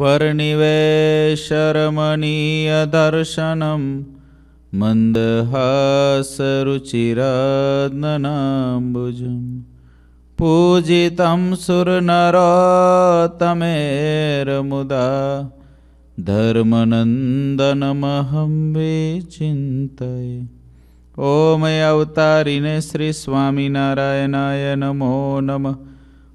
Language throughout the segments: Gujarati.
वर्णिवेशरमणीयदर्शनं मन्दहासरुचिरम्बुजं पूजितं सुरनरोत्तमेरमुदा धर्मनन्दनमहं विचिन्तये ॐ अवतारिणे श्रीस्वामिनारायणाय नमो नमः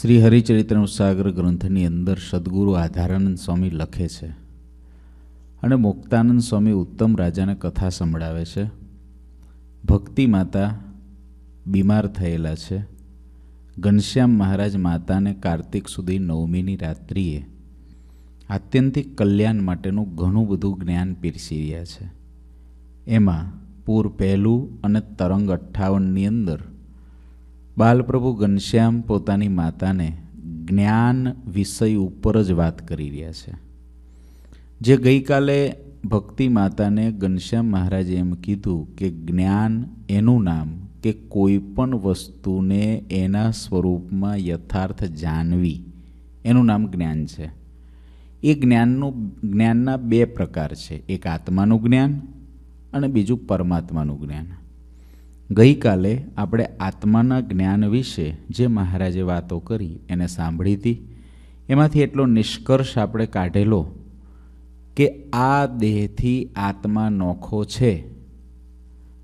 શ્રી હરિચરિત્રમ સાગર ગ્રંથની અંદર સદગુરુ આધારાનંદ સ્વામી લખે છે અને મુક્તાનંદ સ્વામી ઉત્તમ રાજાને કથા સંભળાવે છે ભક્તિ માતા બીમાર થયેલા છે ઘનશ્યામ મહારાજ માતાને કાર્તિક સુધી નવમીની રાત્રિએ આત્યંતિક કલ્યાણ માટેનું ઘણું બધું જ્ઞાન પીરસી રહ્યા છે એમાં પૂર પહેલું અને તરંગ અઠ્ઠાવનની અંદર બાલપ્રભુ ઘનશ્યામ પોતાની માતાને જ્ઞાન વિષય ઉપર જ વાત કરી રહ્યા છે જે ગઈકાલે ભક્તિ માતાને ઘનશ્યામ મહારાજે એમ કીધું કે જ્ઞાન એનું નામ કે કોઈ પણ વસ્તુને એના સ્વરૂપમાં યથાર્થ જાણવી એનું નામ જ્ઞાન છે એ જ્ઞાનનું જ્ઞાનના બે પ્રકાર છે એક આત્માનું જ્ઞાન અને બીજું પરમાત્માનું જ્ઞાન ગઈકાલે આપણે આત્માના જ્ઞાન વિશે જે મહારાજે વાતો કરી એને સાંભળી હતી એમાંથી એટલો નિષ્કર્ષ આપણે કાઢેલો કે આ દેહથી આત્મા નોખો છે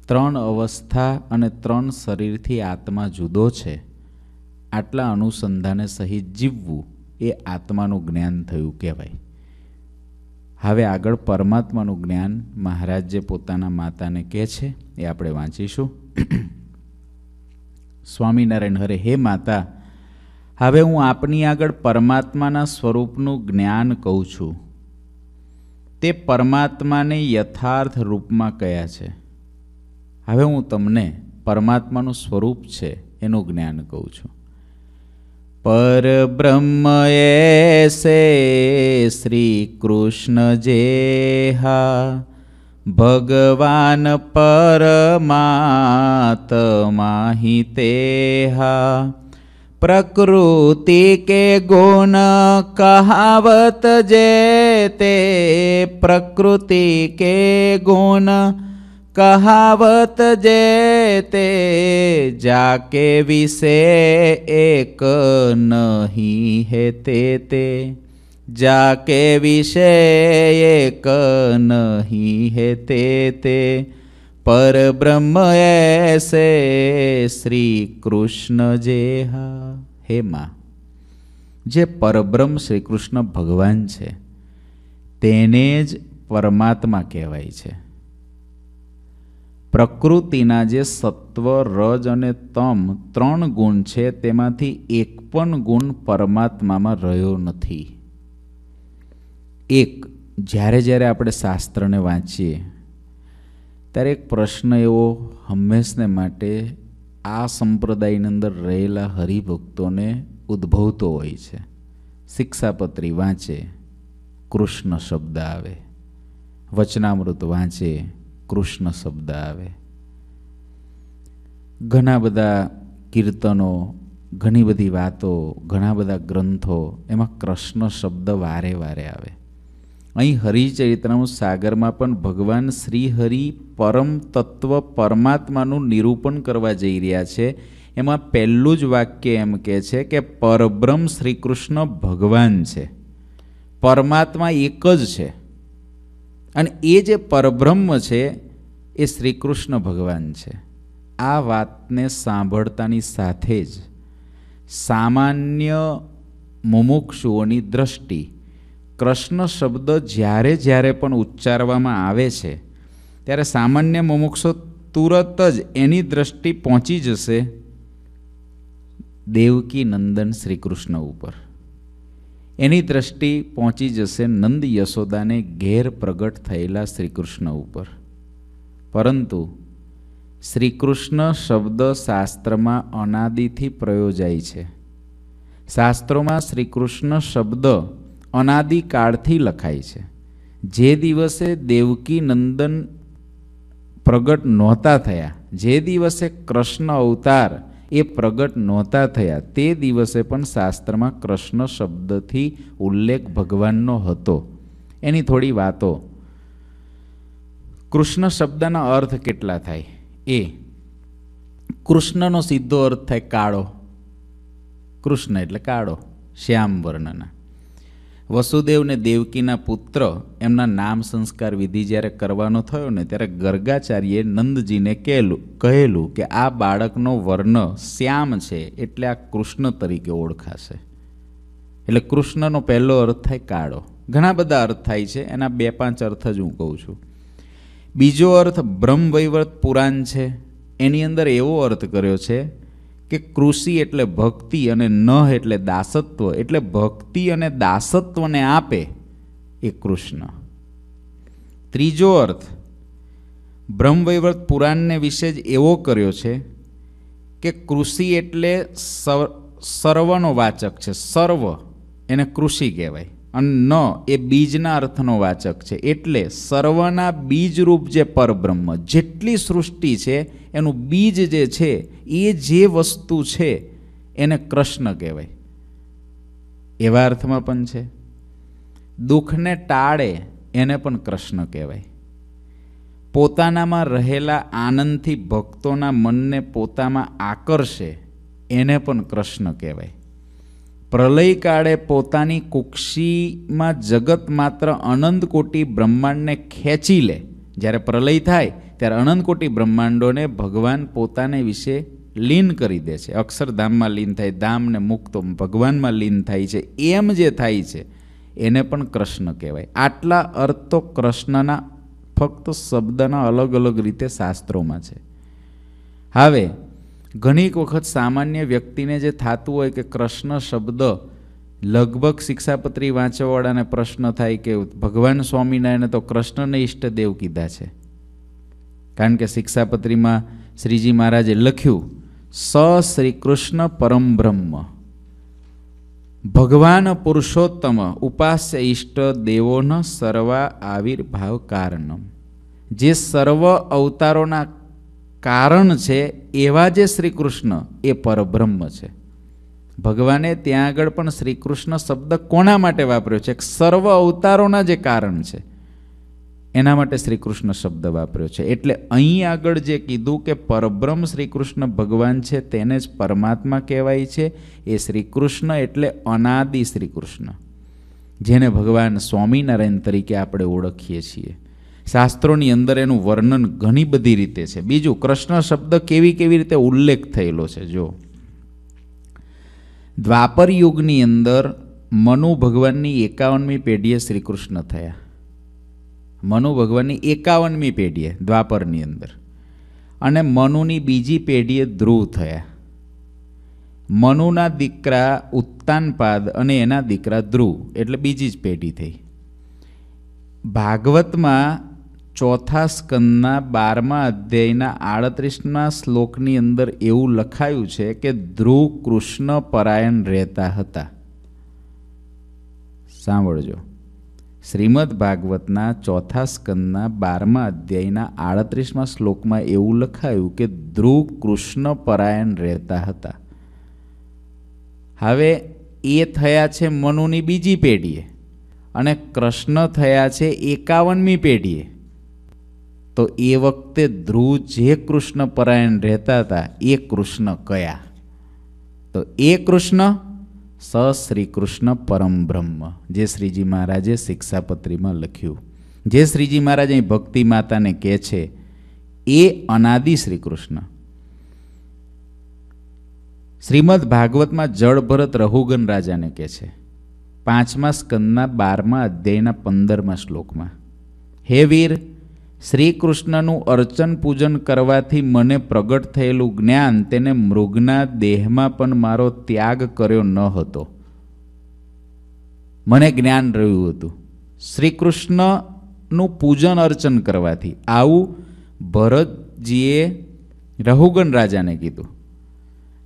ત્રણ અવસ્થા અને ત્રણ શરીરથી આત્મા જુદો છે આટલા અનુસંધાને સહિત જીવવું એ આત્માનું જ્ઞાન થયું કહેવાય હવે આગળ પરમાત્માનું જ્ઞાન મહારાજ જે પોતાના માતાને કહે છે એ આપણે વાંચીશું સ્વામિનારાયણ હરે હે માતા હવે હું આપની આગળ પરમાત્માના સ્વરૂપનું જ્ઞાન કહું છું તે પરમાત્માને યથાર્થ રૂપમાં કયા છે હવે હું તમને પરમાત્માનું સ્વરૂપ છે એનું જ્ઞાન કહું છું પરબ્રહ્મ એસે શ્રી કૃષ્ણ જેહા ભગવાન પરમાતમાહિ તેહા પ્રકૃતિ કે ગુણ કહાવત જે તે પ્રકૃતિ કે ગુણ કહાવત જે તે જાકે વિશે એક નહીં હે તે તે જાકે વિશે એક નહીં હે તે તે પરબ્રહ્મ એસે શ્રી કૃષ્ણ જે હા હે માં જે પરબ્રહ્મ શ્રી કૃષ્ણ ભગવાન છે તેને જ પરમાત્મા કહેવાય છે પ્રકૃતિના જે સત્વ રજ અને તમ ત્રણ ગુણ છે તેમાંથી એક પણ ગુણ પરમાત્મામાં રહ્યો નથી એક જ્યારે જ્યારે આપણે શાસ્ત્રને વાંચીએ ત્યારે એક પ્રશ્ન એવો હંમેશને માટે આ સંપ્રદાયની અંદર રહેલા હરિભક્તોને ઉદ્ભવતો હોય છે શિક્ષાપત્રી વાંચે કૃષ્ણ શબ્દ આવે વચનામૃત વાંચે કૃષ્ણ શબ્દ આવે ઘણા બધા કીર્તનો ઘણી બધી વાતો ઘણા બધા ગ્રંથો એમાં કૃષ્ણ શબ્દ વારે વારે આવે અહીં હરિચરિત્રનું સાગરમાં પણ ભગવાન શ્રી હરિ પરમ તત્વ પરમાત્માનું નિરૂપણ કરવા જઈ રહ્યા છે એમાં પહેલું જ વાક્ય એમ કહે છે કે પરબ્રહ્મ શ્રીકૃષ્ણ ભગવાન છે પરમાત્મા એક જ છે અને એ જે પરબ્રહ્મ છે એ શ્રી કૃષ્ણ ભગવાન છે આ વાતને સાંભળતાની સાથે જ સામાન્ય મુમુક્ષુઓની દ્રષ્ટિ કૃષ્ણ શબ્દ જ્યારે જ્યારે પણ ઉચ્ચારવામાં આવે છે ત્યારે સામાન્ય મુમુક્ષો તુરત જ એની દ્રષ્ટિ પહોંચી જશે દેવકી નંદન શ્રી કૃષ્ણ ઉપર એની દ્રષ્ટિ પહોંચી જશે નંદ યશોદાને ઘેર પ્રગટ થયેલા શ્રીકૃષ્ણ ઉપર પરંતુ શ્રીકૃષ્ણ શબ્દ શાસ્ત્રમાં અનાદિથી પ્રયોજાય છે શાસ્ત્રોમાં શ્રીકૃષ્ણ શબ્દ અનાદિકાળથી લખાય છે જે દિવસે દેવકી નંદન પ્રગટ નહોતા થયા જે દિવસે કૃષ્ણ અવતાર એ પ્રગટ નહોતા થયા તે દિવસે પણ શાસ્ત્રમાં કૃષ્ણ શબ્દથી ઉલ્લેખ ભગવાનનો હતો એની થોડી વાતો કૃષ્ણ શબ્દના અર્થ કેટલા થાય એ કૃષ્ણનો સીધો અર્થ થાય કાળો કૃષ્ણ એટલે કાળો શ્યામ વર્ણના વસુદેવને દેવકીના પુત્ર એમના નામ સંસ્કાર વિધિ જ્યારે કરવાનો થયો ને ત્યારે ગર્ગાચાર્યે નંદજીને કહેલું કહેલું કે આ બાળકનો વર્ણ શ્યામ છે એટલે આ કૃષ્ણ તરીકે ઓળખાશે એટલે કૃષ્ણનો પહેલો અર્થ થાય કાળો ઘણા બધા અર્થ થાય છે એના બે પાંચ અર્થ જ હું કહું છું બીજો અર્થ બ્રહ્મવૈવર્ત પુરાણ છે એની અંદર એવો અર્થ કર્યો છે કે કૃષિ એટલે ભક્તિ અને નહ એટલે દાસત્વ એટલે ભક્તિ અને દાસત્વને આપે એ કૃષ્ણ ત્રીજો અર્થ બ્રહ્મવૈવર્ત પુરાણને વિશે જ એવો કર્યો છે કે કૃષિ એટલે સર્વનો વાચક છે સર્વ એને કૃષિ કહેવાય અને ન એ બીજના અર્થનો વાચક છે એટલે સર્વના બીજરૂપ જે પરબ્રહ્મ જેટલી સૃષ્ટિ છે એનું બીજ જે છે એ જે વસ્તુ છે એને કૃષ્ણ કહેવાય એવા અર્થમાં પણ છે દુઃખને ટાળે એને પણ કૃષ્ણ કહેવાય પોતાનામાં રહેલા આનંદથી ભક્તોના મનને પોતામાં આકર્ષે એને પણ કૃષ્ણ કહેવાય પ્રલયકાળે પોતાની કુક્ષીમાં જગત માત્ર અનંતકોટી બ્રહ્માંડને ખેંચી લે જ્યારે પ્રલય થાય ત્યારે અનંતકોટી બ્રહ્માંડોને ભગવાન પોતાને વિશે લીન કરી દે છે અક્ષરધામમાં લીન થાય ધામને મુક્તો ભગવાનમાં લીન થાય છે એમ જે થાય છે એને પણ કૃષ્ણ કહેવાય આટલા અર્થ તો કૃષ્ણના ફક્ત શબ્દના અલગ અલગ રીતે શાસ્ત્રોમાં છે હવે ઘણીક વખત સામાન્ય વ્યક્તિને જે થતું હોય કે કૃષ્ણ શબ્દ લગભગ શિક્ષાપત્રી વાંચવાવાળાને પ્રશ્ન થાય કે ભગવાન સ્વામિનારાયણે તો કૃષ્ણને ઈષ્ટદેવ કીધા છે કારણ કે શિક્ષાપત્રીમાં શ્રીજી મહારાજે લખ્યું સ શ્રી કૃષ્ણ પરમ બ્રહ્મ ભગવાન પુરુષોત્તમ ઉપાસ્ય ઈષ્ટ દેવોન સર્વા આવિર્ભાવ કારણમ જે સર્વ અવતારોના કારણ છે એવા જે શ્રી કૃષ્ણ એ પરબ્રહ્મ છે ભગવાને ત્યાં આગળ પણ શ્રી કૃષ્ણ શબ્દ કોના માટે વાપર્યો છે સર્વ અવતારોના જે કારણ છે એના માટે શ્રી કૃષ્ણ શબ્દ વાપર્યો છે એટલે અહીં આગળ જે કીધું કે પરબ્રહ્મ શ્રી કૃષ્ણ ભગવાન છે તેને જ પરમાત્મા કહેવાય છે એ શ્રી કૃષ્ણ એટલે અનાદિ શ્રી કૃષ્ણ જેને ભગવાન સ્વામિનારાયણ તરીકે આપણે ઓળખીએ છીએ શાસ્ત્રોની અંદર એનું વર્ણન ઘણી બધી રીતે છે બીજું કૃષ્ણ શબ્દ કેવી કેવી રીતે ઉલ્લેખ થયેલો છે જો દ્વાપર યુગની અંદર મનુ ભગવાનની એકાવનમી પેઢીએ શ્રીકૃષ્ણ થયા મનુ ભગવાનની એકાવનમી પેઢીએ દ્વાપરની અંદર અને મનુની બીજી પેઢીએ ધ્રુવ થયા મનુના દીકરા ઉત્તાનપાદ અને એના દીકરા ધ્રુવ એટલે બીજી જ પેઢી થઈ ભાગવતમાં ચોથા સ્કંદના બારમા અધ્યાયના આડત્રીસના શ્લોકની અંદર એવું લખાયું છે કે ધ્રુવ કૃષ્ણ પરાયણ રહેતા હતા સાંભળજો શ્રીમદ ભાગવતના ચોથા સ્કંદના બારમા અધ્યાયના આડત્રીસમાં શ્લોકમાં એવું લખાયું કે ધ્રુવ કૃષ્ણ પરાયણ રહેતા હતા હવે એ થયા છે મનુની બીજી પેઢીએ અને કૃષ્ણ થયા છે એકાવનમી પેઢીએ તો એ વખતે ધ્રુવ જે કૃષ્ણ પરાયણ રહેતા હતા એ કૃષ્ણ કયા તો એ કૃષ્ણ સ શ્રી કૃષ્ણ પરમ બ્રહ્મ જે શ્રીજી મહારાજે શિક્ષાપત્રીમાં લખ્યું જે શ્રીજી મહારાજ અહીં ભક્તિ માતાને કહે છે એ અનાદિ શ્રી કૃષ્ણ શ્રીમદ ભાગવતમાં જળભરત રહુગન રાજાને કહે છે પાંચમા સ્કંદના બારમા અધ્યાયના પંદરમા શ્લોકમાં હે વીર શ્રી કૃષ્ણનું અર્ચન પૂજન કરવાથી મને પ્રગટ થયેલું જ્ઞાન તેને મૃગના દેહમાં પણ મારો ત્યાગ કર્યો ન હતો મને જ્ઞાન રહ્યું હતું શ્રી કૃષ્ણનું પૂજન અર્ચન કરવાથી આવું ભરતજીએ રહુગણ રાજાને કીધું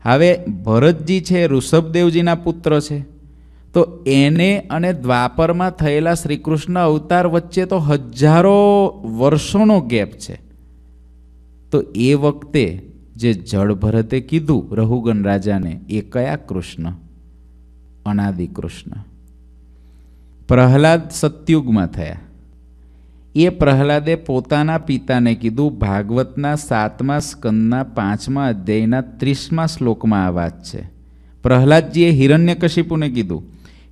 હવે ભરતજી છે ઋષભદેવજીના પુત્ર છે તો એને અને દ્વાપરમાં થયેલા શ્રીકૃષ્ણ અવતાર વચ્ચે તો હજારો વર્ષોનો ગેપ છે તો એ વખતે જે જળ ભરતે કીધું રહુગન રાજાને એ કયા કૃષ્ણ અનાદિ કૃષ્ણ પ્રહલાદ સત્યુગમાં થયા એ પ્રહલાદે પોતાના પિતાને કીધું ભાગવતના સાતમા સ્કંદના પાંચમા અધ્યાયના ત્રીસમા શ્લોકમાં આ વાત છે પ્રહલાદજીએ હિરણ્યકશિપુને કીધું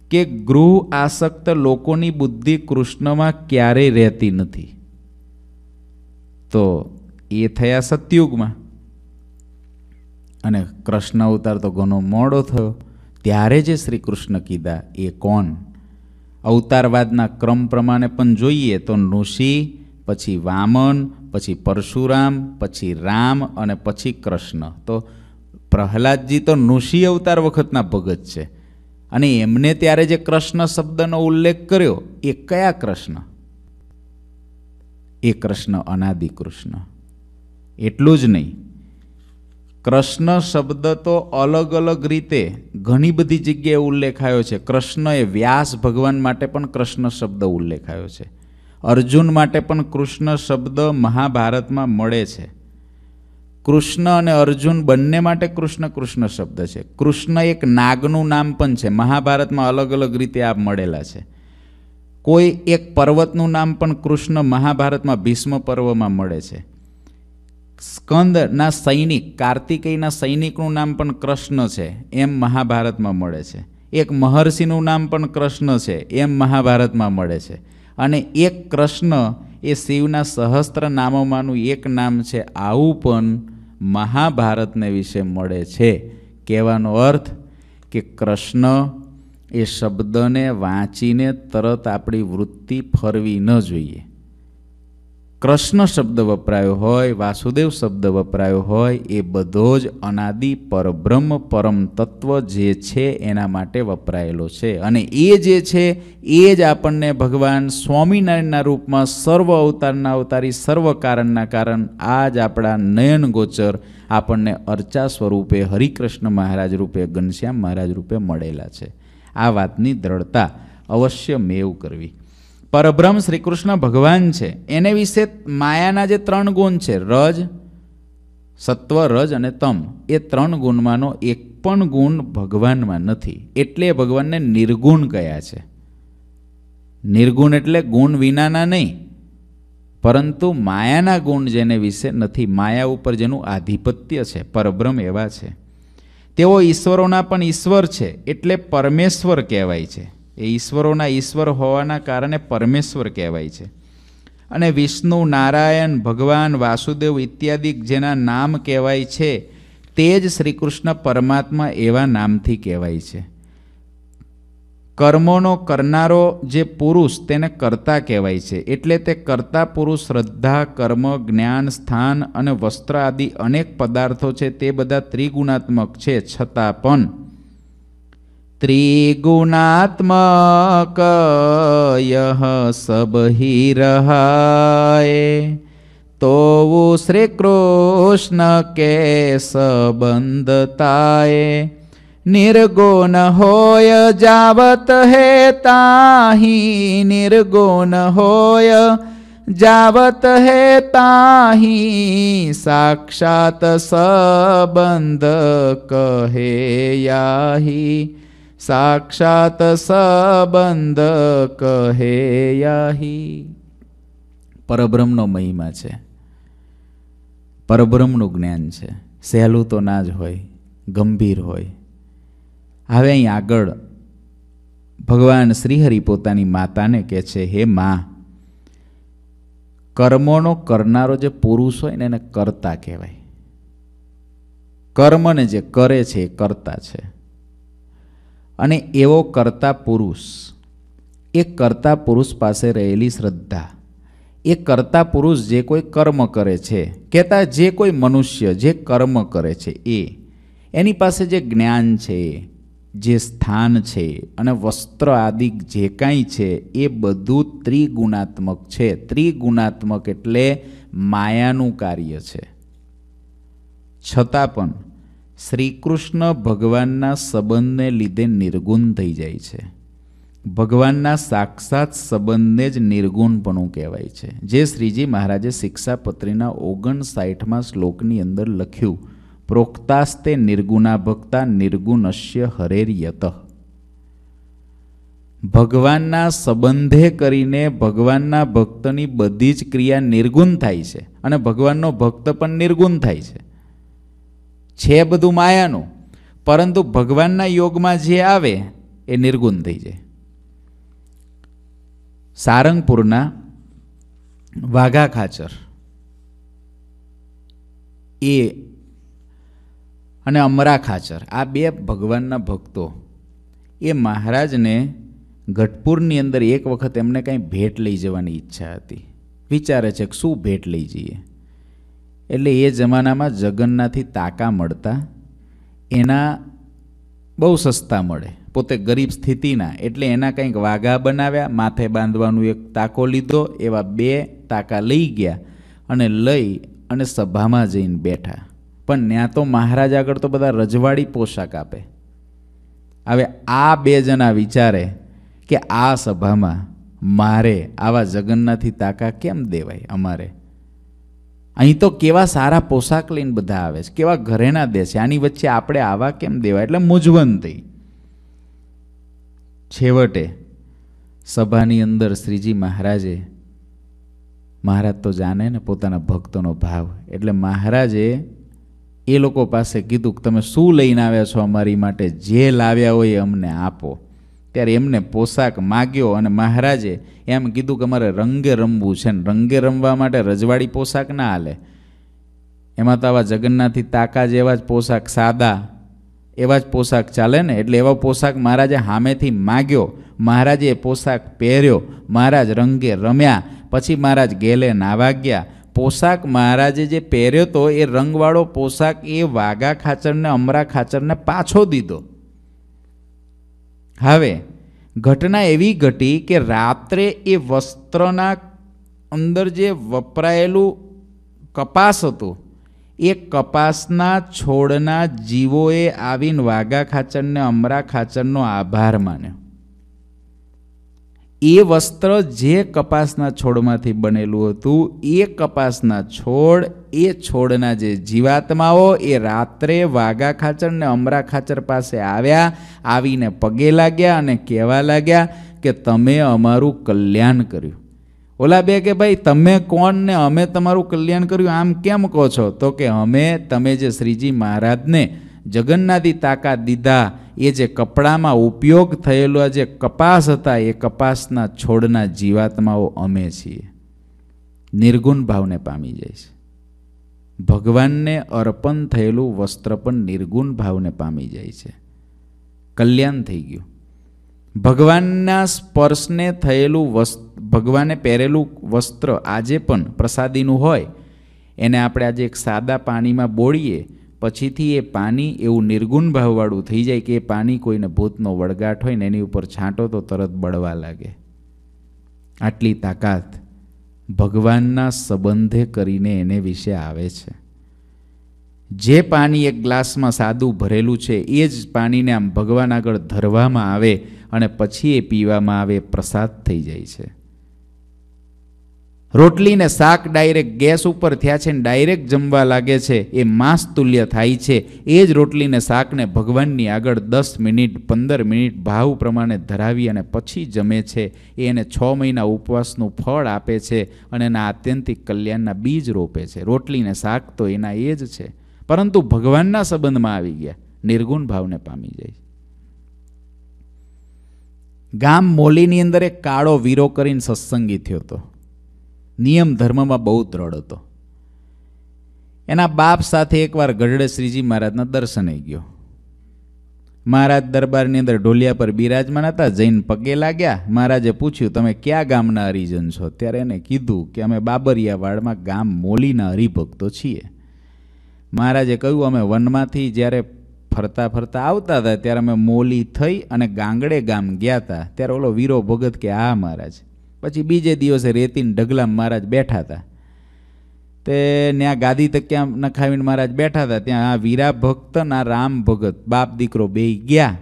કે ગૃહ આસક્ત લોકોની બુદ્ધિ કૃષ્ણમાં ક્યારેય રહેતી નથી તો એ થયા સતયુગમાં અને કૃષ્ણ અવતાર તો ઘણો મોડો થયો ત્યારે જે શ્રી કૃષ્ણ કીધા એ કોણ અવતારવાદના ક્રમ પ્રમાણે પણ જોઈએ તો ઋષિ પછી વામન પછી પરશુરામ પછી રામ અને પછી કૃષ્ણ તો પ્રહલાદજી તો ઋષિ અવતાર વખતના ભગત છે અને એમને ત્યારે જે કૃષ્ણ શબ્દનો ઉલ્લેખ કર્યો એ કયા કૃષ્ણ એ કૃષ્ણ અનાદિ કૃષ્ણ એટલું જ નહીં કૃષ્ણ શબ્દ તો અલગ અલગ રીતે ઘણી બધી જગ્યાએ ઉલ્લેખાયો છે કૃષ્ણ એ વ્યાસ ભગવાન માટે પણ કૃષ્ણ શબ્દ ઉલ્લેખાયો છે અર્જુન માટે પણ કૃષ્ણ શબ્દ મહાભારતમાં મળે છે કૃષ્ણ અને અર્જુન બંને માટે કૃષ્ણ કૃષ્ણ શબ્દ છે કૃષ્ણ એક નાગનું નામ પણ છે મહાભારતમાં અલગ અલગ રીતે આ મળેલા છે કોઈ એક પર્વતનું નામ પણ કૃષ્ણ મહાભારતમાં ભીષ્મ પર્વમાં મળે છે સ્કંદના સૈનિક કાર્તિકેયના સૈનિકનું નામ પણ કૃષ્ણ છે એમ મહાભારતમાં મળે છે એક મહર્ષિનું નામ પણ કૃષ્ણ છે એમ મહાભારતમાં મળે છે અને એક કૃષ્ણ એ શિવના સહસ્ત્ર નામોમાંનું એક નામ છે આવું પણ મહાભારતને વિશે મળે છે કહેવાનો અર્થ કે કૃષ્ણ એ શબ્દને વાંચીને તરત આપણી વૃત્તિ ફરવી ન જોઈએ કૃષ્ણ શબ્દ વપરાયો હોય વાસુદેવ શબ્દ વપરાયો હોય એ બધો જ અનાદિ પરબ્રહ્મ પરમ તત્વ જે છે એના માટે વપરાયેલો છે અને એ જે છે એ જ આપણને ભગવાન સ્વામિનારાયણના રૂપમાં સર્વ અવતારના અવતારી સર્વ કારણના કારણ આ જ આપણા નયન ગોચર આપણને અર્ચા સ્વરૂપે હરિકૃષ્ણ મહારાજ રૂપે ઘનશ્યામ મહારાજ રૂપે મળેલા છે આ વાતની દ્રઢતા અવશ્ય મેવ કરવી પરબ્રહ્મ શ્રી કૃષ્ણ ભગવાન છે એને વિશે માયાના જે ત્રણ ગુણ છે રજ સત્વ રજ અને તમ એ ત્રણ ગુણમાંનો એક પણ ગુણ ભગવાનમાં નથી એટલે ભગવાનને નિર્ગુણ કયા છે નિર્ગુણ એટલે ગુણ વિનાના નહીં પરંતુ માયાના ગુણ જેને વિશે નથી માયા ઉપર જેનું આધિપત્ય છે પરબ્રહ્મ એવા છે તેઓ ઈશ્વરોના પણ ઈશ્વર છે એટલે પરમેશ્વર કહેવાય છે એ ઈશ્વરોના ઈશ્વર હોવાના કારણે પરમેશ્વર કહેવાય છે અને વિષ્ણુ નારાયણ ભગવાન વાસુદેવ ઇત્યાદિ જેના નામ કહેવાય છે તે જ શ્રીકૃષ્ણ પરમાત્મા એવા નામથી કહેવાય છે કર્મોનો કરનારો જે પુરુષ તેને કરતા કહેવાય છે એટલે તે કરતા પુરુષ શ્રદ્ધા કર્મ જ્ઞાન સ્થાન અને વસ્ત્ર આદિ અનેક પદાર્થો છે તે બધા ત્રિગુણાત્મક છે છતાં પણ ત્રિગુણાત્મકયઃ સબહિરહાય તો શ્રી કૃષ્ણ કે સંબંધતાય નિર્ગુણ હોય જાવત હે તાહી નિર્ગુણ હોય જાવત હે તાહી સાક્ષાત સંબંધ કહે યાહી સાક્ષાત સબંધ કહે યાહી પરબ્રહ્મનો મહિમા છે પરબ્રહ્મનું જ્ઞાન છે સહેલું તો ના જ હોય ગંભીર હોય હવે અહીં આગળ ભગવાન શ્રીહરિ પોતાની માતાને કહે છે હે મા કર્મોનો કરનારો જે પુરુષ હોય ને એને કરતા કહેવાય કર્મને જે કરે છે એ કરતા છે અને એવો કરતા પુરુષ એ કરતા પુરુષ પાસે રહેલી શ્રદ્ધા એ કરતા પુરુષ જે કોઈ કર્મ કરે છે કહેતા જે કોઈ મનુષ્ય જે કર્મ કરે છે એ એની પાસે જે જ્ઞાન છે જે સ્થાન છે અને વસ્ત્ર આદિ જે કાંઈ છે એ બધું ત્રિગુણાત્મક છે ત્રિગુણાત્મક એટલે માયાનું કાર્ય છે છતાં પણ શ્રી કૃષ્ણ ભગવાનના સંબંધને લીધે નિર્ગુણ થઈ જાય છે ભગવાનના સાક્ષાત સંબંધને જ નિર્ગુણપણું કહેવાય છે જે શ્રીજી મહારાજે શિક્ષાપત્રીના ઓગણ ઓગણસાઠમાં શ્લોકની અંદર લખ્યું પ્રોક્તાસ્તે નિર્ગુણા ભક્તા નિર્ગુણશ્ય હરેર્યત ભગવાનના સંબંધે કરીને ભગવાનના ભક્તની બધી જ ક્રિયા નિર્ગુણ થાય છે અને ભગવાનનો ભક્ત પણ નિર્ગુણ થાય છે છે બધું માયાનું પરંતુ ભગવાનના યોગમાં જે આવે એ નિર્ગુણ થઈ જાય સારંગપુરના વાઘા ખાચર એ અને અમરા ખાચર આ બે ભગવાનના ભક્તો એ મહારાજને ગઢપુરની અંદર એક વખત એમને કાંઈ ભેટ લઈ જવાની ઈચ્છા હતી વિચારે છે કે શું ભેટ લઈ જઈએ એટલે એ જમાનામાં જગન્નાથી તાકા મળતા એના બહુ સસ્તા મળે પોતે ગરીબ સ્થિતિના એટલે એના કંઈક વાઘા બનાવ્યા માથે બાંધવાનું એક તાકો લીધો એવા બે તાકા લઈ ગયા અને લઈ અને સભામાં જઈને બેઠા પણ ત્યાં તો મહારાજ આગળ તો બધા રજવાડી પોશાક આપે હવે આ બે જણા વિચારે કે આ સભામાં મારે આવા જગન્નાથી તાકા કેમ દેવાય અમારે અહીં તો કેવા સારા પોશાક લઈને બધા આવે છે કેવા ઘરેણા દે છે આની વચ્ચે આપણે આવા કેમ દેવા એટલે મૂંઝવણ છેવટે સભાની અંદર શ્રીજી મહારાજે મહારાજ તો જાણે ને પોતાના ભક્તોનો ભાવ એટલે મહારાજે એ લોકો પાસે કીધું કે તમે શું લઈને આવ્યા છો અમારી માટે જે લાવ્યા હોય એ અમને આપો ત્યારે એમને પોશાક માગ્યો અને મહારાજે એમ કીધું કે અમારે રંગે રમવું છે ને રંગે રમવા માટે રજવાડી પોશાક ના હાલે એમાં તો આવા જગન્નાથી તાકા જેવા જ પોશાક સાદા એવા જ પોશાક ચાલે ને એટલે એવા પોશાક મહારાજે સામેથી માગ્યો મહારાજે એ પોશાક પહેર્યો મહારાજ રંગે રમ્યા પછી મહારાજ ગેલે નાવા ગયા પોશાક મહારાજે જે પહેર્યો તો એ રંગવાળો પોશાક એ વાઘા ખાચરને અમરા ખાચરને પાછો દીધો હવે ઘટના એવી ઘટી કે રાત્રે એ વસ્ત્રના અંદર જે વપરાયેલું કપાસ હતું એ કપાસના છોડના જીવોએ આવીને વાઘા ખાચરને અમરા ખાચરનો આભાર માન્યો એ વસ્ત્ર જે કપાસના છોડમાંથી બનેલું હતું એ કપાસના છોડ એ છોડના જે જીવાત્માઓ એ રાત્રે વાઘા ખાચર ને અમરા ખાચર પાસે આવ્યા આવીને પગે લાગ્યા અને કહેવા લાગ્યા કે તમે અમારું કલ્યાણ કર્યું ઓલા બે કે ભાઈ તમે કોણ ને અમે તમારું કલ્યાણ કર્યું આમ કેમ કહો છો તો કે અમે તમે જે શ્રીજી મહારાજને જગન્નાથી તાકાત દીધા એ જે કપડામાં ઉપયોગ થયેલો જે કપાસ હતા એ કપાસના છોડના જીવાત્માઓ અમે છીએ નિર્ગુણ ભાવને પામી જાય છે ભગવાનને અર્પણ થયેલું વસ્ત્ર પણ નિર્ગુણ ભાવને પામી જાય છે કલ્યાણ થઈ ગયું ભગવાનના સ્પર્શને થયેલું વસ્ત્ર ભગવાને પહેરેલું વસ્ત્ર આજે પણ પ્રસાદીનું હોય એને આપણે આજે એક સાદા પાણીમાં બોળીએ પછીથી એ પાણી એવું નિર્ગુણ ભાવવાળું થઈ જાય કે એ પાણી કોઈને ભૂતનો વળગાટ હોય ને એની ઉપર છાંટો તો તરત બળવા લાગે આટલી તાકાત ભગવાનના સંબંધે કરીને એને વિશે આવે છે જે પાણી એક ગ્લાસમાં સાદું ભરેલું છે એ જ પાણીને આમ ભગવાન આગળ ધરવામાં આવે અને પછી એ પીવામાં આવે પ્રસાદ થઈ જાય છે રોટલીને શાક ડાયરેક્ટ ગેસ ઉપર થયા છે ને ડાયરેક્ટ જમવા લાગે છે એ માંસ તુલ્ય થાય છે એ જ રોટલીને શાકને ભગવાનની આગળ દસ મિનિટ પંદર મિનિટ ભાવ પ્રમાણે ધરાવી અને પછી જમે છે એ એને છ મહિના ઉપવાસનું ફળ આપે છે અને એના આત્યંતિક કલ્યાણના બીજ રોપે છે રોટલીને શાક તો એના એ જ છે પરંતુ ભગવાનના સંબંધમાં આવી ગયા નિર્ગુણ ભાવને પામી જાય ગામ મોલીની અંદર એક કાળો વીરો કરીને સત્સંગી થયો હતો નિયમ ધર્મમાં બહુ દ્રઢ હતો એના બાપ સાથે એકવાર ગઢડે શ્રીજી મહારાજના દર્શને ગયો મહારાજ દરબારની અંદર ઢોલિયા પર બિરાજમાન હતા જૈન પગે લાગ્યા મહારાજે પૂછ્યું તમે ક્યાં ગામના હરિજન છો ત્યારે એને કીધું કે અમે બાબરિયાવાડમાં ગામ મોલીના હરિભક્તો છીએ મહારાજે કહ્યું અમે વનમાંથી જ્યારે ફરતા ફરતા આવતા હતા ત્યારે અમે મોલી થઈ અને ગાંગડે ગામ ગયા હતા ત્યારે ઓલો વીરો ભગત કે હા મહારાજ પછી બીજે દિવસે રેતીને ઢગલા મહારાજ બેઠા હતા તે ત્યાં ગાદી તક્યા નખાવીને મહારાજ બેઠા હતા ત્યાં આ વીરા ભક્ત આ રામ ભગત બાપ દીકરો બે ગયા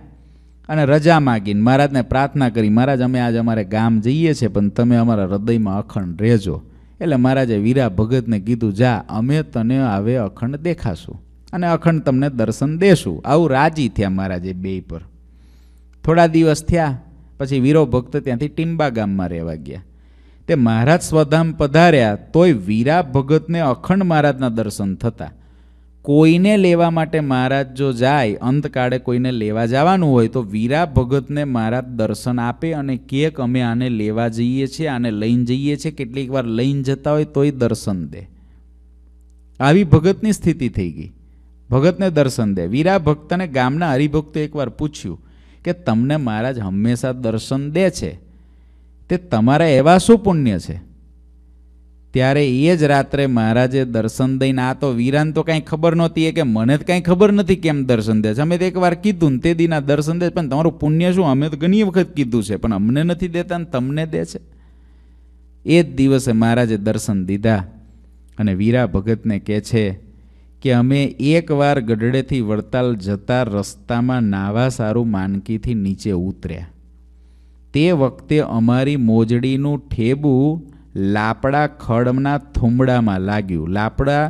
અને રજા માગીને મહારાજને પ્રાર્થના કરી મહારાજ અમે આજે અમારે ગામ જઈએ છીએ પણ તમે અમારા હૃદયમાં અખંડ રહેજો એટલે મહારાજે વીરા ભગતને કીધું જા અમે તને હવે અખંડ દેખાશું અને અખંડ તમને દર્શન દેશું આવું રાજી થયા મહારાજે બે પર થોડા દિવસ થયા પછી વીરો ભક્ત ત્યાંથી ટિંબા ગામમાં રહેવા ગયા તે મહારાજ સ્વધામ પધાર્યા તોય વીરા ભગતને અખંડ મહારાજના દર્શન થતા કોઈને લેવા માટે મહારાજ જો જાય અંતકાળે કોઈને લેવા જવાનું હોય તો વીરા ભગતને મહારાજ દર્શન આપે અને કે અમે આને લેવા જઈએ છીએ આને લઈને જઈએ છીએ કેટલીક વાર લઈને જતા હોય તોય દર્શન દે આવી ભગતની સ્થિતિ થઈ ગઈ ભગતને દર્શન દે વીરા ભક્તને ગામના હરિભક્તે એકવાર પૂછ્યું કે તમને મહારાજ હંમેશા દર્શન દે છે તે તમારા એવા શું પુણ્ય છે ત્યારે એ જ રાત્રે મહારાજે દર્શન દઈને આ તો વીરાન તો કાંઈ ખબર નહોતી કે મને જ કાંઈ ખબર નથી કેમ દર્શન દે છે અમે તો એકવાર કીધું ને તે દીના દર્શન દે પણ તમારું પુણ્ય શું અમે તો ઘણી વખત કીધું છે પણ અમને નથી દેતા ને તમને દે છે એ જ દિવસે મહારાજે દર્શન દીધા અને વીરા ભગતને કહે છે કે અમે એકવાર ગઢડેથી વડતાલ જતા રસ્તામાં નાવા સારું માનકીથી નીચે ઉતર્યા તે વખતે અમારી મોજડીનું ઠેબું લાપડા ખડના થુંબડામાં લાગ્યું લાપડા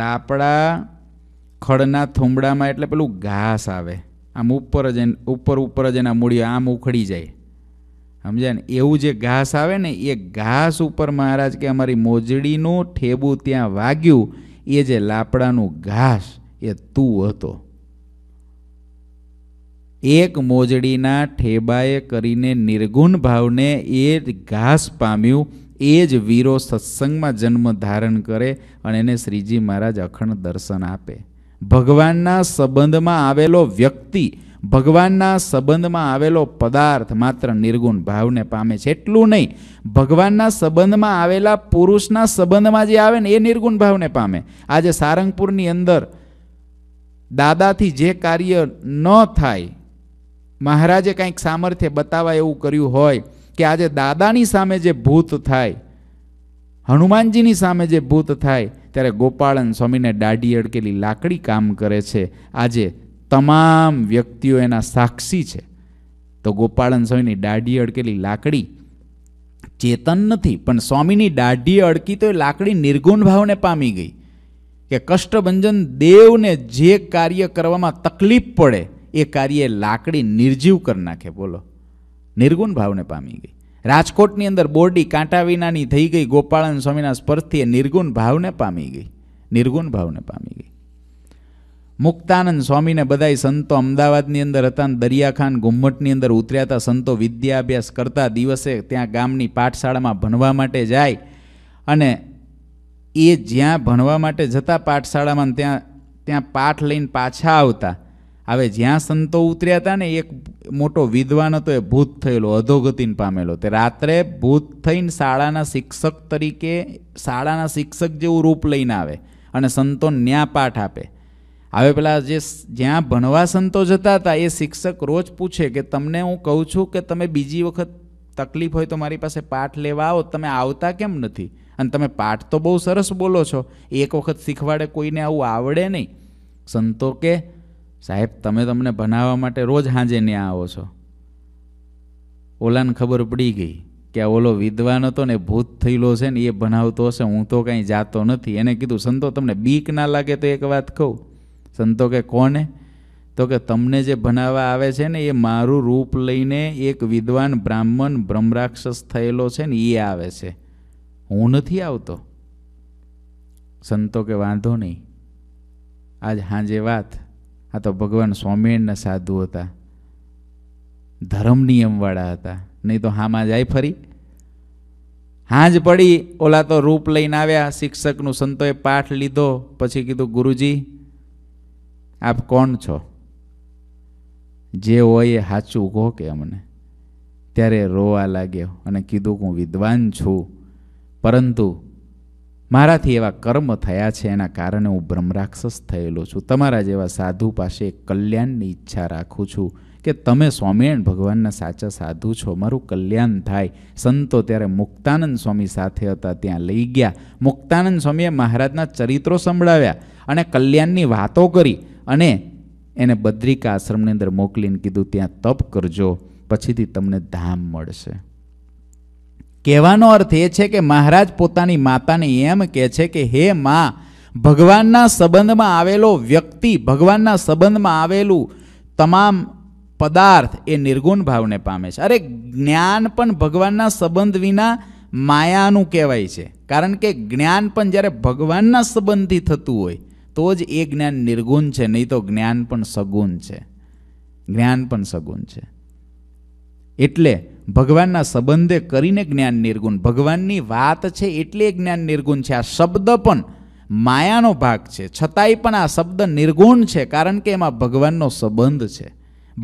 લાપડા ખડના થુંબડામાં એટલે પેલું ઘાસ આવે આમ ઉપર જ ઉપર ઉપર જ એના મૂળિયા આમ ઉખડી જાય સમજાય ને એવું જે ઘાસ આવે ને એ ઘાસ ઉપર મહારાજ કે અમારી મોજડીનું ઠેબું ત્યાં વાગ્યું એ જે લાકડાનું ઘાસ એ તું હતો એક મોજડીના ઠેબાએ કરીને નિર્ગુણ ભાવને એ જ ઘાસ પામ્યું એ જ વીરો સત્સંગમાં જન્મ ધારણ કરે અને એને શ્રીજી મહારાજ અખંડ દર્શન આપે ભગવાનના સંબંધમાં આવેલો વ્યક્તિ ભગવાનના સંબંધમાં આવેલો પદાર્થ માત્ર નિર્ગુણ ભાવને પામે છે એટલું નહીં ભગવાનના સંબંધમાં આવેલા પુરુષના સંબંધમાં જે આવે ને એ નિર્ગુણ ભાવને પામે આજે સારંગપુરની અંદર દાદાથી જે કાર્ય ન થાય મહારાજે કંઈક સામર્થ્ય બતાવવા એવું કર્યું હોય કે આજે દાદાની સામે જે ભૂત થાય હનુમાનજીની સામે જે ભૂત થાય ત્યારે ગોપાળન સ્વામીને દાઢી અડકેલી લાકડી કામ કરે છે આજે તમામ વ્યક્તિઓ એના સાક્ષી છે તો ગોપાળન સ્વામીની દાઢી અડકેલી લાકડી ચેતન નથી પણ સ્વામીની દાઢી અડકી તો એ લાકડી નિર્ગુણ ભાવને પામી ગઈ કે કષ્ટભંજન દેવને જે કાર્ય કરવામાં તકલીફ પડે એ કાર્ય લાકડી નિર્જીવ કરી નાખે બોલો નિર્ગુણ ભાવને પામી ગઈ રાજકોટની અંદર બોરડી કાંટા વિનાની થઈ ગઈ ગોપાળન સ્વામીના સ્પર્શથી એ નિર્ગુણ ભાવને પામી ગઈ નિર્ગુણ ભાવને પામી ગઈ મુક્તાનંદ સ્વામીને બધાય સંતો અમદાવાદની અંદર હતા ને દરિયાખાન ઘુમ્મટની અંદર ઉતર્યા હતા સંતો વિદ્યાભ્યાસ કરતા દિવસે ત્યાં ગામની પાઠશાળામાં ભણવા માટે જાય અને એ જ્યાં ભણવા માટે જતા પાઠશાળામાં ત્યાં ત્યાં પાઠ લઈને પાછા આવતા હવે જ્યાં સંતો ઉતર્યા હતા ને એક મોટો વિદ્વાન હતો એ ભૂત થયેલો અધોગતિને પામેલો તે રાત્રે ભૂત થઈને શાળાના શિક્ષક તરીકે શાળાના શિક્ષક જેવું રૂપ લઈને આવે અને સંતો ન્યા પાઠ આપે હવે પેલા જે જ્યાં ભણવા સંતો જતા હતા એ શિક્ષક રોજ પૂછે કે તમને હું કહું છું કે તમે બીજી વખત તકલીફ હોય તો મારી પાસે પાઠ લેવા આવો તમે આવતા કેમ નથી અને તમે પાઠ તો બહુ સરસ બોલો છો એક વખત શીખવાડે કોઈને આવું આવડે નહીં સંતો કે સાહેબ તમે તમને ભણાવવા માટે રોજ હાંજે ત્યાં આવો છો ઓલાને ખબર પડી ગઈ કે આ ઓલો વિદ્વાન હતો ને ભૂત થયેલો છે ને એ ભણાવતો હશે હું તો કાંઈ જાતો નથી એને કીધું સંતો તમને બીક ના લાગે તો એક વાત કહું સંતો કે કોને તો કે તમને જે ભણાવવા આવે છે ને એ મારું રૂપ લઈને એક વિદ્વાન બ્રાહ્મણ બ્રહ્મરાક્ષસ થયેલો છે ને એ આવે છે હું નથી આવતો સંતો કે વાંધો નહીં આજ હાંજે વાત આ તો ભગવાન સ્વામિનારાયણના સાધુ હતા ધર્મ નિયમવાળા હતા નહીં તો હામાં જાય ફરી હાજ પડી ઓલા તો રૂપ લઈને આવ્યા શિક્ષકનું સંતોએ પાઠ લીધો પછી કીધું ગુરુજી આપ કોણ છો જે હોય એ સાચું કહો કે અમને ત્યારે રોવા લાગ્યો અને કીધું હું વિદ્વાન છું પરંતુ મારાથી એવા કર્મ થયા છે એના કારણે હું બ્રહ્મરાક્ષસ થયેલો છું તમારા જેવા સાધુ પાસે કલ્યાણની ઈચ્છા રાખું છું કે તમે સ્વામિનારાયણ ભગવાનના સાચા સાધુ છો મારું કલ્યાણ થાય સંતો ત્યારે મુક્તાનંદ સ્વામી સાથે હતા ત્યાં લઈ ગયા મુક્તાનંદ સ્વામીએ મહારાજના ચરિત્રો સંભળાવ્યા અને કલ્યાણની વાતો કરી અને એને બદ્રિકા આશ્રમની અંદર મોકલીને કીધું ત્યાં તપ કરજો પછીથી તમને ધામ મળશે કહેવાનો અર્થ એ છે કે મહારાજ પોતાની માતાને એમ કહે છે કે હે મા ભગવાનના સંબંધમાં આવેલો વ્યક્તિ ભગવાનના સંબંધમાં આવેલું તમામ પદાર્થ એ નિર્ગુણ ભાવને પામે છે અરે જ્ઞાન પણ ભગવાનના સંબંધ વિના માયાનું કહેવાય છે કારણ કે જ્ઞાન પણ જ્યારે ભગવાનના સંબંધથી થતું હોય તો જ એ જ્ઞાન નિર્ગુણ છે નહીં તો જ્ઞાન પણ સગુણ છે જ્ઞાન પણ સગુણ છે એટલે ભગવાનના સંબંધે કરીને જ્ઞાન નિર્ગુણ ભગવાનની વાત છે એટલે જ્ઞાન નિર્ગુણ છે આ શબ્દ પણ માયાનો ભાગ છે છતાંય પણ આ શબ્દ નિર્ગુણ છે કારણ કે એમાં ભગવાનનો સંબંધ છે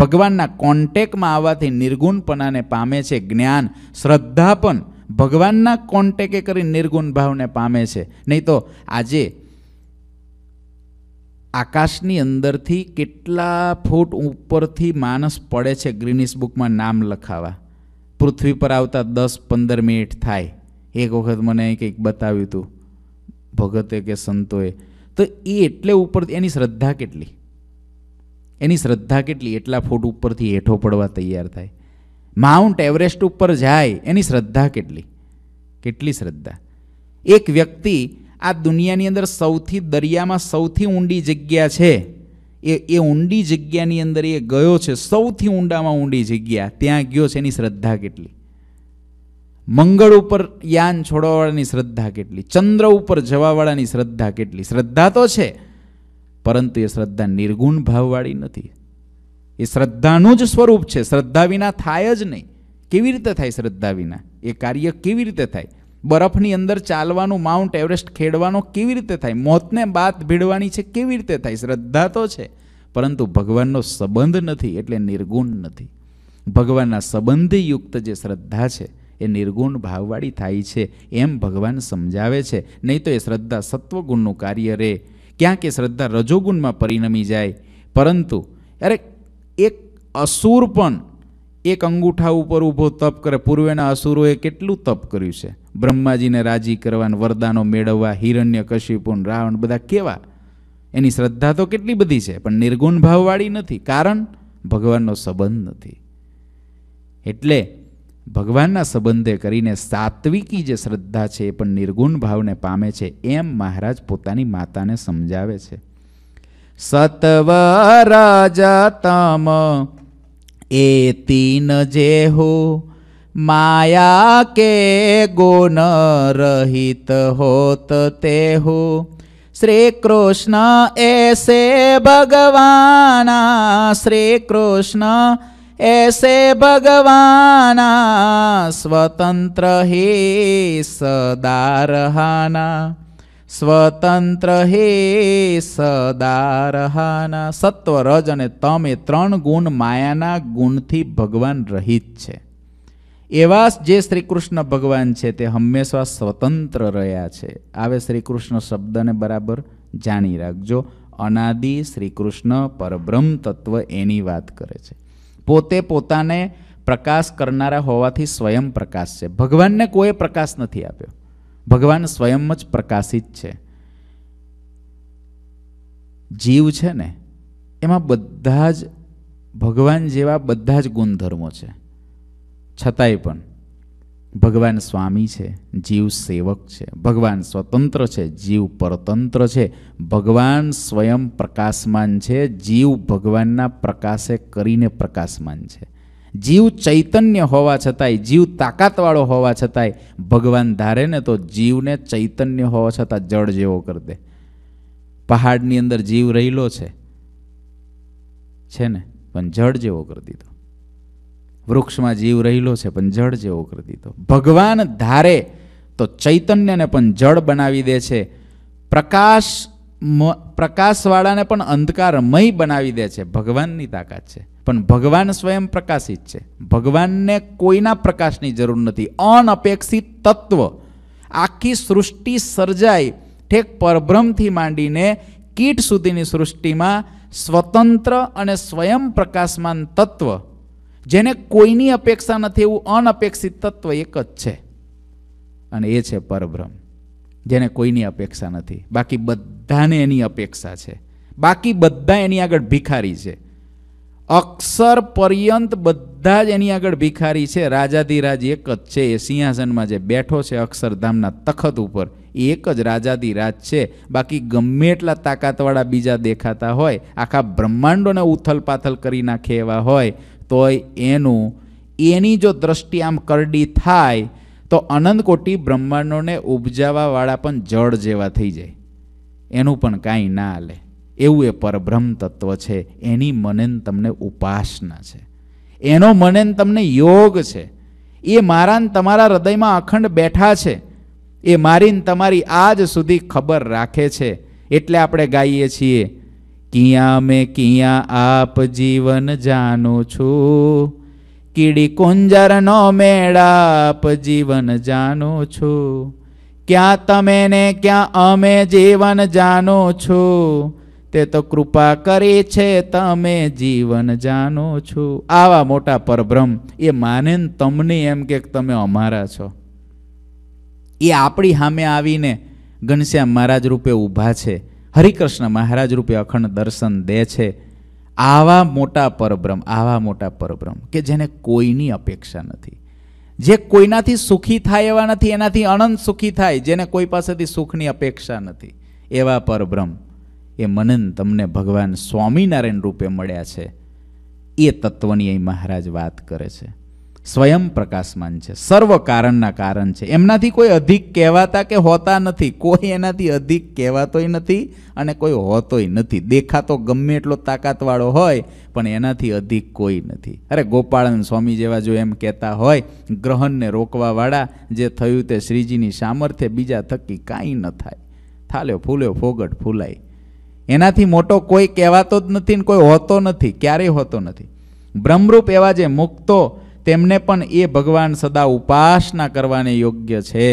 ભગવાનના કોન્ટેકમાં આવવાથી નિર્ગુણપણાને પામે છે જ્ઞાન શ્રદ્ધા પણ ભગવાનના કોન્ટેકે કરી નિર્ગુણ ભાવને પામે છે નહીં તો આજે આકાશની અંદરથી કેટલા ફૂટ ઉપરથી માણસ પડે છે ગ્રીનિસ બુકમાં નામ લખાવા પૃથ્વી પર આવતા દસ પંદર મિનિટ થાય એક વખત મને કંઈક બતાવ્યું હતું ભગતે કે સંતોએ તો એ એટલે ઉપર એની શ્રદ્ધા કેટલી એની શ્રદ્ધા કેટલી એટલા ફૂટ ઉપરથી હેઠો પડવા તૈયાર થાય માઉન્ટ એવરેસ્ટ ઉપર જાય એની શ્રદ્ધા કેટલી કેટલી શ્રદ્ધા એક વ્યક્તિ આ દુનિયાની અંદર સૌથી દરિયામાં સૌથી ઊંડી જગ્યા છે એ એ ઊંડી જગ્યાની અંદર એ ગયો છે સૌથી ઊંડામાં ઊંડી જગ્યા ત્યાં ગયો છે એની શ્રદ્ધા કેટલી મંગળ ઉપર યાન છોડવાવાળાની શ્રદ્ધા કેટલી ચંદ્ર ઉપર જવાવાળાની શ્રદ્ધા કેટલી શ્રદ્ધા તો છે પરંતુ એ શ્રદ્ધા નિર્ગુણ ભાવવાળી નથી એ શ્રદ્ધાનું જ સ્વરૂપ છે શ્રદ્ધા વિના થાય જ નહીં કેવી રીતે થાય શ્રદ્ધા વિના એ કાર્ય કેવી રીતે થાય બરફની અંદર ચાલવાનું માઉન્ટ એવરેસ્ટ ખેડવાનો કેવી રીતે થાય મોતને બાત ભીડવાની છે કેવી રીતે થાય શ્રદ્ધા તો છે પરંતુ ભગવાનનો સંબંધ નથી એટલે નિર્ગુણ નથી ભગવાનના સંબંધયુક્ત જે શ્રદ્ધા છે એ નિર્ગુણ ભાવવાળી થાય છે એમ ભગવાન સમજાવે છે નહીં તો એ શ્રદ્ધા સત્વગુણનું કાર્ય રહે ક્યાંક એ શ્રદ્ધા રજોગુણમાં પરિણમી જાય પરંતુ અરે એક અસુર પણ એક અંગૂઠા ઉપર ઊભો તપ કરે પૂર્વેના અસુરોએ કેટલું તપ કર્યું છે બ્રહ્માજીને રાજી કરવાને વરદાનો મેળવવા હિરણ્ય કશિપુન રાવણ બધા કેવા એની શ્રદ્ધા તો કેટલી બધી છે પણ નિર્ગુણ ભાવવાળી નથી કારણ ભગવાનનો સંબંધ નથી એટલે ભગવાનના સંબંધે કરીને સાત્વિકી જે શ્રદ્ધા છે એ પણ નિર્ગુણ ભાવને પામે છે એમ મહારાજ પોતાની માતાને સમજાવે છે સતવ રાજા તમ એ તીન જે હો माया के गुण रहित होत ते हो श्री कृष्ण ऐसे भगवाना श्री कृष्ण ऐसे भगवाना स्वतंत्र ही सदा रहाना સ્વતંત્ર હે સદા રહાના સત્વ રજ અને તમ એ ત્રણ ગુણ માયાના ગુણથી ભગવાન રહિત છે એવા જે શ્રી કૃષ્ણ ભગવાન છે તે હંમેશા સ્વતંત્ર રહ્યા છે આવે શ્રી કૃષ્ણ શબ્દને બરાબર જાણી રાખજો અનાદિ શ્રી કૃષ્ણ પરબ્રહ્મ તત્વ એની વાત કરે છે પોતે પોતાને પ્રકાશ કરનારા હોવાથી સ્વયં પ્રકાશ છે ભગવાનને કોઈ પ્રકાશ નથી આપ્યો ભગવાન સ્વયં જ પ્રકાશિત છે જીવ છે ને એમાં બધા જ ભગવાન જેવા બધા જ ગુણધર્મો છે છતાંય પણ ભગવાન સ્વામી છે જીવ સેવક છે ભગવાન સ્વતંત્ર છે જીવ પરતંત્ર છે ભગવાન સ્વયં પ્રકાશમાન છે જીવ ભગવાનના પ્રકાશે કરીને પ્રકાશમાન છે જીવ ચૈતન્ય હોવા છતાંય જીવ તાકાતવાળો હોવા છતાંય ભગવાન ધારે ને તો જીવને ચૈતન્ય હોવા છતાં જળ જેવો કરી દે પહાડની અંદર જીવ રહેલો છે ને પણ જળ જેવો કરી દીધો વૃક્ષમાં જીવ રહેલો છે પણ જળ જેવો કરી દીધો ભગવાન ધારે તો ચૈતન્યને પણ જળ બનાવી દે છે પ્રકાશ પ્રકાશવાળાને પણ અંધકારમય બનાવી દે છે ભગવાનની તાકાત છે પણ ભગવાન સ્વયં પ્રકાશિત છે ભગવાનને કોઈના પ્રકાશની જરૂર નથી અનઅપેક્ષિત તત્વ આખી સૃષ્ટિ સર્જાય ઠેક પરભ્રમથી માંડીને કીટ સુધીની સૃષ્ટિમાં સ્વતંત્ર અને સ્વયં પ્રકાશમાન તત્વ જેને કોઈની અપેક્ષા નથી એવું અનઅપેક્ષિત તત્વ એક જ છે અને એ છે પરબ્રહ્મ જેને કોઈની અપેક્ષા નથી બાકી બધાને એની અપેક્ષા છે બાકી બધા એની આગળ ભિખારી છે અક્ષર પર્યંત બધા જ એની આગળ ભિખારી છે રાજાધિરાજ એક જ છે એ સિંહાસનમાં જે બેઠો છે અક્ષરધામના તખત ઉપર એ એક જ રાજાધિરાજ છે બાકી ગમે એટલા તાકાતવાળા બીજા દેખાતા હોય આખા બ્રહ્માંડોને ઉથલ પાથલ કરી નાખે એવા હોય તોય એનું એની જો દ્રષ્ટિ આમ કરડી થાય તો કોટી બ્રહ્માંડોને ઉપજાવાવાળા પણ જળ જેવા થઈ જાય એનું પણ કાંઈ ના હાલે એવું એ પરબ્રહ્મ તત્વ છે એની મનેન તમને ઉપાસના છે એનો મનેન તમને યોગ છે એ મારા તમારા હૃદયમાં અખંડ બેઠા છે એ મારીને તમારી આજ સુધી ખબર રાખે છે એટલે આપણે ગાઈએ છીએ કિયા મેં કિયા આપ જીવન જાણું છું કીડી કુંજરનો આપ જીવન જાણું છું ક્યાં તમે ને ક્યાં અમે જીવન જાણો છો તે તો કૃપા કરી છે તમે જીવન જાણો છો આવા મોટા પરબ્રહ્મ એ માને તમને એમ કે તમે અમારા છો એ આપણી સામે આવીને ઘનશ્યામ મહારાજ રૂપે ઊભા છે હરિકૃષ્ણ મહારાજ રૂપે અખંડ દર્શન દે છે આવા મોટા પરબ્રહ્મ આવા મોટા પરબ્રહ્મ કે જેને કોઈની અપેક્ષા નથી જે કોઈનાથી સુખી થાય એવા નથી એનાથી અનંત સુખી થાય જેને કોઈ પાસેથી સુખની અપેક્ષા નથી એવા પરબ્રહ્મ એ મને તમને ભગવાન સ્વામિનારાયણ રૂપે મળ્યા છે એ તત્વની અહીં મહારાજ વાત કરે છે સ્વયં પ્રકાશમાન છે સર્વ કારણના કારણ છે એમનાથી કોઈ અધિક કહેવાતા કે હોતા નથી કોઈ એનાથી અધિક કહેવાતોય નથી અને કોઈ હોતોય નથી દેખાતો ગમે એટલો તાકાતવાળો હોય પણ એનાથી અધિક કોઈ નથી અરે ગોપાળન સ્વામી જેવા જો એમ કહેતા હોય ગ્રહણને રોકવાવાળા જે થયું તે શ્રીજીની સામર્થ્ય બીજા થકી કાંઈ ન થાય થાલ્યો ફૂલ્યો ફોગટ ફૂલાય એનાથી મોટો કોઈ કહેવાતો જ નથી ને કોઈ હોતો નથી ક્યારેય હોતો નથી બ્રહ્મરૂપ એવા જે મુક્તો તેમને પણ એ ભગવાન સદા ઉપાસના કરવાને યોગ્ય છે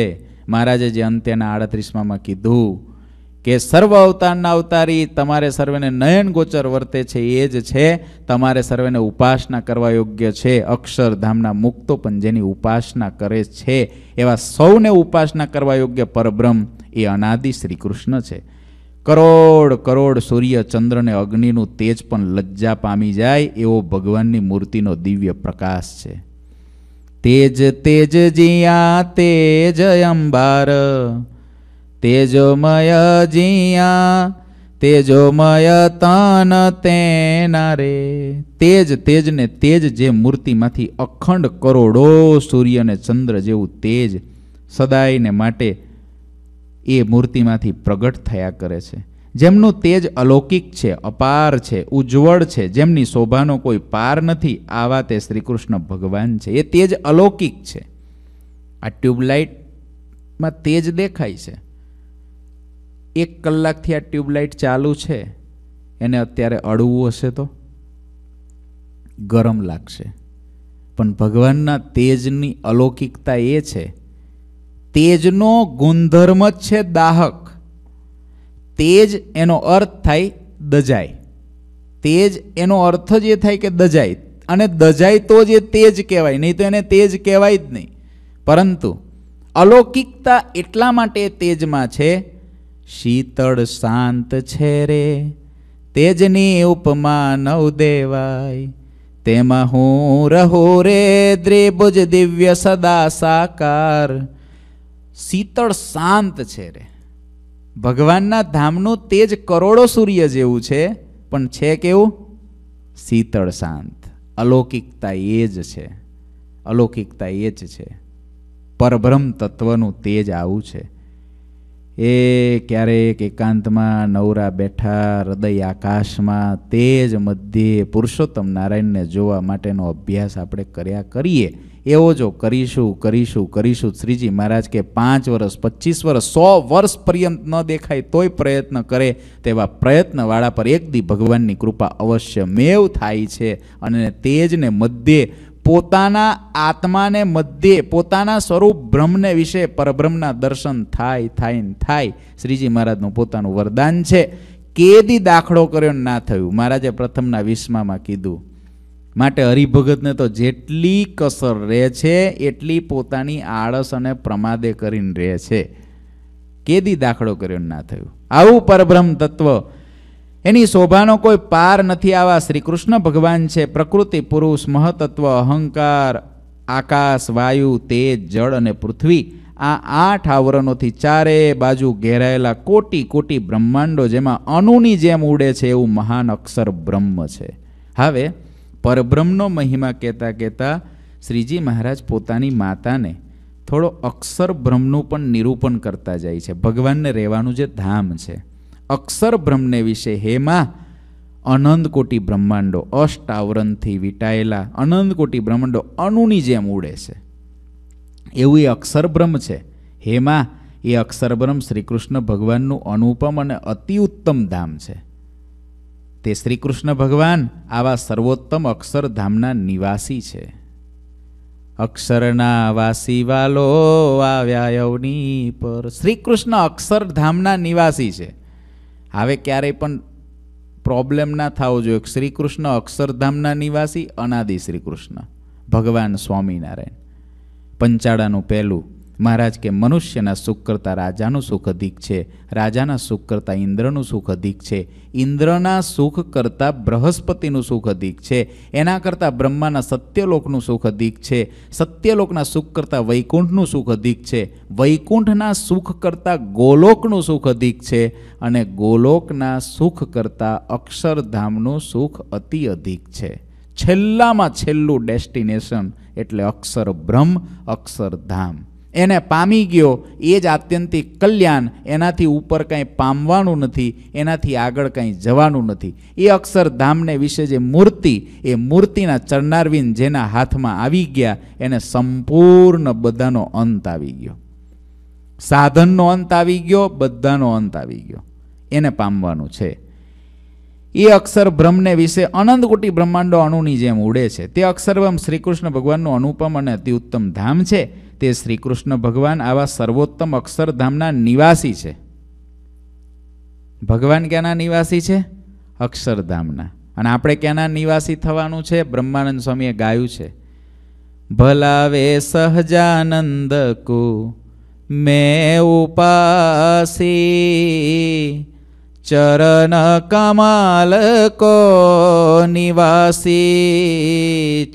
મહારાજે જે અંત્યના આડત્રીસમાં કીધું કે સર્વ અવતારના અવતારી તમારે સર્વેને નયન ગોચર વર્તે છે એ જ છે તમારે સર્વેને ઉપાસના કરવા યોગ્ય છે અક્ષરધામના મુક્તો પણ જેની ઉપાસના કરે છે એવા સૌને ઉપાસના કરવા યોગ્ય પરબ્રહ્મ એ અનાદિ શ્રી કૃષ્ણ છે કરોડ કરોડ સૂર્ય ચંદ્રને અગ્નિનું તેજ પણ લજ્જા પામી જાય એવો ભગવાનની મૂર્તિનો દિવ્ય પ્રકાશ છે તેજ તેજ જિયા તેજ અંબાર તેજોમય જિયા તેજોમય તન તેના રે તેજ તેજને તેજ જે મૂર્તિમાંથી અખંડ કરોડો સૂર્ય અને ચંદ્ર જેવું તેજ સદાયને માટે એ મૂર્તિમાંથી પ્રગટ થયા કરે છે જેમનું તેજ અલૌકિક છે અપાર છે ઉજ્જવળ છે જેમની શોભાનો કોઈ પાર નથી આવા તે શ્રીકૃષ્ણ ભગવાન છે એ તેજ અલૌકિક છે આ ટ્યુબલાઇટમાં તેજ દેખાય છે એક કલાકથી આ ટ્યુબલાઇટ ચાલુ છે એને અત્યારે અડવું હશે તો ગરમ લાગશે પણ ભગવાનના તેજની અલૌકિકતા એ છે તેજનો ગુણધર્મ જ છે દાહક તેજ એનો અર્થ થાય દજાય તેજ એનો અર્થ જ એ થાય કે દજાય અને દજાય તો જ એ તેજ કહેવાય નહીં તો એને તેજ કહેવાય જ નહીં પરંતુ અલૌકિકતા એટલા માટે તેજમાં છે શીતળ શાંત છે રે તેજની ઉપમા દેવાય તેમાં હું રહો રે દ્રિભુજ દિવ્ય સદા સાકાર શીતળ શાંત છે રે ભગવાનના ધામનું તેજ કરોડો સૂર્ય જેવું છે પણ છે કેવું શીતળ શાંત અલૌકિકતા એ જ છે અલૌકિકતા એ જ છે પરબ્રહ્મ તત્વનું તેજ આવું છે એ ક્યારેક એકાંતમાં નવરા બેઠા હૃદય આકાશમાં તેજ મધ્યે પુરુષોત્તમ નારાયણને જોવા માટેનો અભ્યાસ આપણે કર્યા કરીએ એવો જો કરીશું કરીશું કરીશું શ્રીજી મહારાજ કે પાંચ વર્ષ પચીસ વર્ષ સો વર્ષ પર્યંત ન દેખાય તોય પ્રયત્ન કરે તેવા પ્રયત્નવાળા પર એક દી ભગવાનની કૃપા અવશ્ય મેવ થાય છે અને તેજને મધ્યે પોતાના આત્માને મધ્યે પોતાના સ્વરૂપ બ્રહ્મને વિશે પરબ્રહ્મના દર્શન થાય થાય ને થાય શ્રીજી મહારાજનું પોતાનું વરદાન છે કેદી દાખલો કર્યો ના થયું મહારાજે પ્રથમના વિસ્મામાં કીધું માટે હરિભગતને તો જેટલી કસર રહે છે એટલી પોતાની આળસ અને પ્રમાદે કરીને રહે છે કેદી દાખલો કર્યો ના થયું આવું પરબ્રહ્મ તત્વ એની શોભાનો કોઈ પાર નથી આવા શ્રી કૃષ્ણ ભગવાન છે પ્રકૃતિ પુરુષ મહતત્વ અહંકાર આકાશ વાયુ તેજ જળ અને પૃથ્વી આ આઠ આવરણોથી ચારે બાજુ ઘેરાયેલા કોટી કોટી બ્રહ્માંડો જેમાં અનુની જેમ ઉડે છે એવું મહાન અક્ષર બ્રહ્મ છે હવે પરબ્રહ્મનો મહિમા કહેતા કહેતા શ્રીજી મહારાજ પોતાની માતાને થોડો અક્ષર બ્રહ્મનું પણ નિરૂપણ કરતા જાય છે ભગવાનને રહેવાનું જે ધામ છે અક્ષર બ્રહ્મને વિશે હેમાં અનંત બ્રહ્માંડો અષ્ટાવરણથી વીટાયેલા અનંત કોટી બ્રહ્માંડો અણુની જેમ ઉડે છે એવું એ અક્ષર બ્રહ્મ છે હેમાં એ અક્ષરબ્રહ્મ શ્રીકૃષ્ણ ભગવાનનું અનુપમ અને અતિ ઉત્તમ ધામ છે તે શ્રી કૃષ્ણ ભગવાન આવા સર્વોત્તમ અક્ષરધામના નિવાસી છે અક્ષરના વાસી વાલો આવ્યાયવની પર શ્રી કૃષ્ણ અક્ષરધામના નિવાસી છે હવે ક્યારેય પણ પ્રોબ્લેમ ના થવો જોઈએ શ્રી કૃષ્ણ અક્ષરધામના નિવાસી અનાદિ શ્રી કૃષ્ણ ભગવાન સ્વામિનારાયણ પંચાળાનું પહેલું મહારાજ કે મનુષ્યના સુખ કરતાં રાજાનું સુખ અધિક છે રાજાના સુખ કરતાં ઇન્દ્રનું સુખ અધિક છે ઇન્દ્રના સુખ કરતાં બૃહસ્પતિનું સુખ અધિક છે એના કરતાં બ્રહ્માના સત્યલોકનું સુખ અધિક છે સત્યલોકના સુખ કરતાં વૈકુંઠનું સુખ અધિક છે વૈકુંઠના સુખ કરતાં ગોલોકનું સુખ અધિક છે અને ગોલોકના સુખ કરતાં અક્ષરધામનું સુખ અતિ અધિક છે છેલ્લામાં છેલ્લું ડેસ્ટિનેશન એટલે અક્ષર બ્રહ્મ અક્ષરધામ એને પામી ગયો એ જ આત્યંતિક કલ્યાણ એનાથી ઉપર કંઈ પામવાનું નથી એનાથી આગળ કંઈ જવાનું નથી એ અક્ષરધામને વિશે જે મૂર્તિ એ મૂર્તિના ચરનારવિંદ જેના હાથમાં આવી ગયા એને સંપૂર્ણ બધાનો અંત આવી ગયો સાધનનો અંત આવી ગયો બધાનો અંત આવી ગયો એને પામવાનું છે એ અક્ષર બ્રહ્મને વિશે અનંતકોટી બ્રહ્માંડો અણુની જેમ ઉડે છે તે અક્ષરવમ શ્રીકૃષ્ણ ભગવાનનું અનુપમ અને અતિ ઉત્તમ ધામ છે તે શ્રીકૃષ્ણ ભગવાન આવા સર્વોત્તમ અક્ષરધામના નિવાસી છે ભગવાન ક્યાંના નિવાસી છે અક્ષરધામના અને આપણે ક્યાંના નિવાસી થવાનું છે બ્રહ્માનંદ સ્વામીએ ગાયું છે ભલાવે સહજાનંદ કો મેં ઉપાસી ચરણ કમાલ કો નિવાસી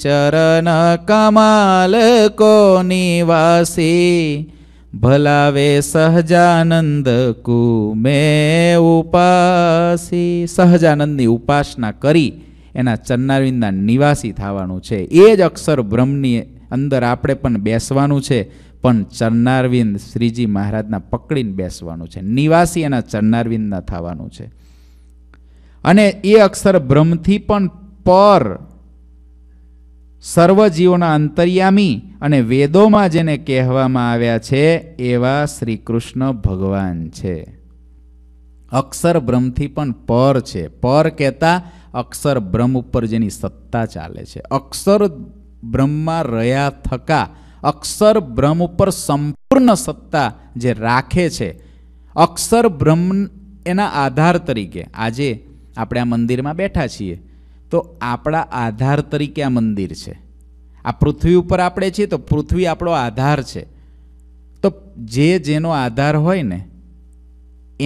ચરણ કમાલ કો નિવાસી ભલાવે સહજાનંદ કુ મે ઉપાસી સહજાનંદની ઉપાસના કરી એના ચન્નારવિંદના નિવાસી થવાનું છે એ જ અક્ષર બ્રહ્મની અંદર આપણે પણ બેસવાનું છે પણ ચરનારવિંદ શ્રીજી મહારાજના પકડીને બેસવાનું છે નિવાસી એના ચરનારવિંદના થવાનું છે અને એ અક્ષર બ્રહ્મથી પણ પર સર્વજીવોના અંતર્યામી અને વેદોમાં જેને કહેવામાં આવ્યા છે એવા શ્રી કૃષ્ણ ભગવાન છે અક્ષર બ્રહ્મથી પણ પર છે પર કહેતા અક્ષર બ્રહ્મ ઉપર જેની સત્તા ચાલે છે અક્ષર બ્રહ્મમાં રહ્યા થકા અક્ષર બ્રહ્મ ઉપર સંપૂર્ણ સત્તા જે રાખે છે અક્ષર બ્રહ્મ એના આધાર તરીકે આજે આપણે આ મંદિરમાં બેઠા છીએ તો આપણા આધાર તરીકે આ મંદિર છે આ પૃથ્વી ઉપર આપણે છીએ તો પૃથ્વી આપણો આધાર છે તો જે જેનો આધાર હોય ને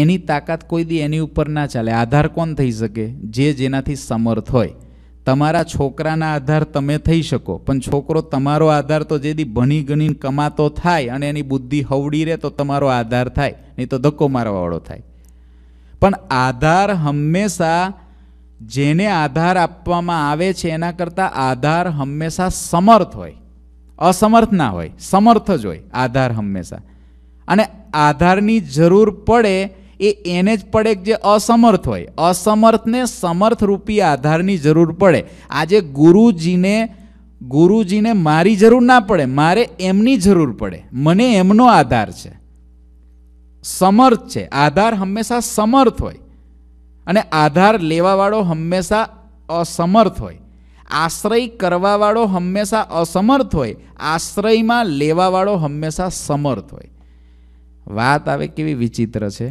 એની તાકાત કોઈ દી એની ઉપર ના ચાલે આધાર કોણ થઈ શકે જે જેનાથી સમર્થ હોય તમારા છોકરાના આધાર તમે થઈ શકો પણ છોકરો તમારો આધાર તો જેથી ભણી ગણીને કમાતો થાય અને એની બુદ્ધિ હવડી રહે તો તમારો આધાર થાય નહીં તો ધક્કો મારવાવાળો થાય પણ આધાર હંમેશા જેને આધાર આપવામાં આવે છે એના કરતાં આધાર હંમેશા સમર્થ હોય અસમર્થ ના હોય સમર્થ જ હોય આધાર હંમેશા અને આધારની જરૂર પડે એ એને જ પડે કે જે અસમર્થ હોય અસમર્થને સમર્થરૂપી આધારની જરૂર પડે આજે ગુરુજીને ગુરુજીને મારી જરૂર ના પડે મારે એમની જરૂર પડે મને એમનો આધાર છે સમર્થ છે આધાર હંમેશા સમર્થ હોય અને આધાર લેવાવાળો હંમેશા અસમર્થ હોય આશ્રય કરવાવાળો હંમેશા અસમર્થ હોય આશ્રયમાં લેવાવાળો હંમેશા સમર્થ હોય વાત આવે કેવી વિચિત્ર છે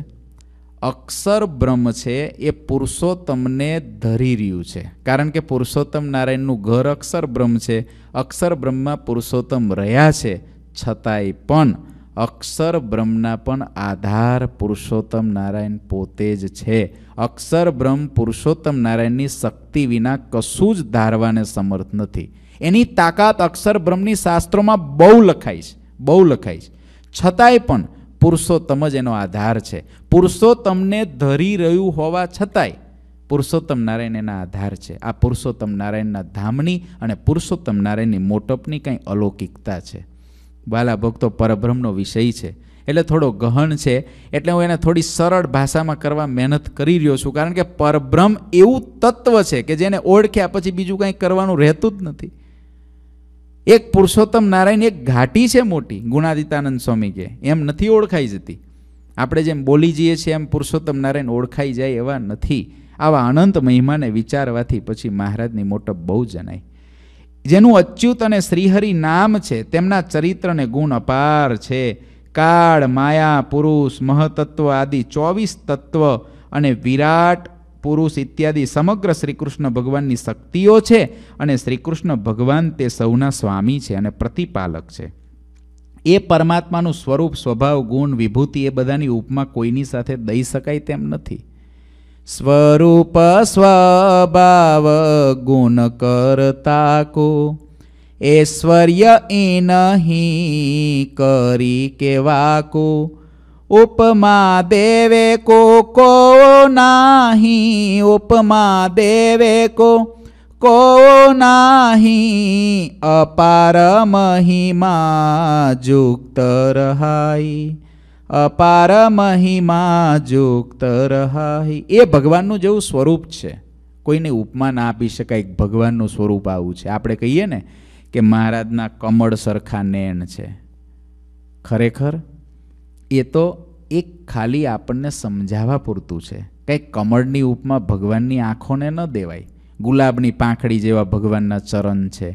અક્ષર બ્રહ્મ છે એ પુરુષોત્તમને ધરી રહ્યું છે કારણ કે પુરુષોત્તમ નારાયણનું ઘર અક્ષર બ્રહ્મ છે અક્ષર બ્રહ્મમાં પુરુષોત્તમ રહ્યા છે છતાંય પણ અક્ષર બ્રહ્મના પણ આધાર પુરુષોત્તમ નારાયણ પોતે જ છે અક્ષર બ્રહ્મ પુરુષોત્તમ નારાયણની શક્તિ વિના કશું જ ધારવાને સમર્થ નથી એની તાકાત અક્ષર બ્રહ્મની શાસ્ત્રોમાં બહુ લખાય છે બહુ લખાય છે છતાંય પણ પુરુષોત્તમ જ એનો આધાર છે પુરુષોત્તમને ધરી રહ્યું હોવા છતાંય પુરુષોત્તમ નારાયણ એના આધાર છે આ પુરુષોત્તમ નારાયણના ધામની અને પુરુષોત્તમ નારાયણની મોટપની કંઈ અલૌકિકતા છે બાલા ભક્તો પરબ્રહ્મનો વિષય છે એટલે થોડો ગહન છે એટલે હું એને થોડી સરળ ભાષામાં કરવા મહેનત કરી રહ્યો છું કારણ કે પરબ્રહ્મ એવું તત્વ છે કે જેને ઓળખ્યા પછી બીજું કંઈ કરવાનું રહેતું જ નથી એક પુરુષોત્તમ નારાયણ એક ઘાટી છે મોટી ગુણાદિતાનંદ સ્વામી કે એમ નથી ઓળખાઈ જતી આપણે જેમ બોલી જઈએ છીએ એમ પુરુષોત્તમ નારાયણ ઓળખાઈ જાય એવા નથી આવા અનંત મહિમાને વિચારવાથી પછી મહારાજની મોટપ બહુ જણાય જેનું અચ્યુત અને શ્રીહરિ નામ છે તેમના ચરિત્રને ગુણ અપાર છે કાળ માયા પુરુષ મહતત્વ આદિ ચોવીસ તત્વ અને વિરાટ પુરુષ ઇત્યાદિ સમગ્ર શ્રીકૃષ્ણ ભગવાનની શક્તિઓ છે અને શ્રીકૃષ્ણ ભગવાન તે સૌના સ્વામી છે અને પ્રતિપાલક છે એ પરમાત્માનું સ્વરૂપ સ્વભાવ ગુણ વિભૂતિ એ બધાની ઉપમા કોઈની સાથે દઈ શકાય તેમ નથી સ્વરૂપ સ્વભાવ ગુણ કરતા કો ઐશ્વર્ય એ નહીં કરી કેવા કો ઉપમા દેવે કો કો નાહી ઉપમા દેવે કો કો નાહી અપાર મહિમા જુક્ત રહાઈ અપાર મહિમા જુક્ત રહાઈ એ ભગવાનનું જેવું સ્વરૂપ છે કોઈને ઉપમા ના આપી શકાય ભગવાનનું સ્વરૂપ આવું છે આપણે કહીએ ને કે મહારાજના કમળ સરખા નેણ છે ખરેખર એ તો એક ખાલી આપણને સમજાવવા પૂરતું છે કંઈ કમળની ઉપમા ભગવાનની આંખોને ન દેવાય ગુલાબની પાંખડી જેવા ભગવાનના ચરણ છે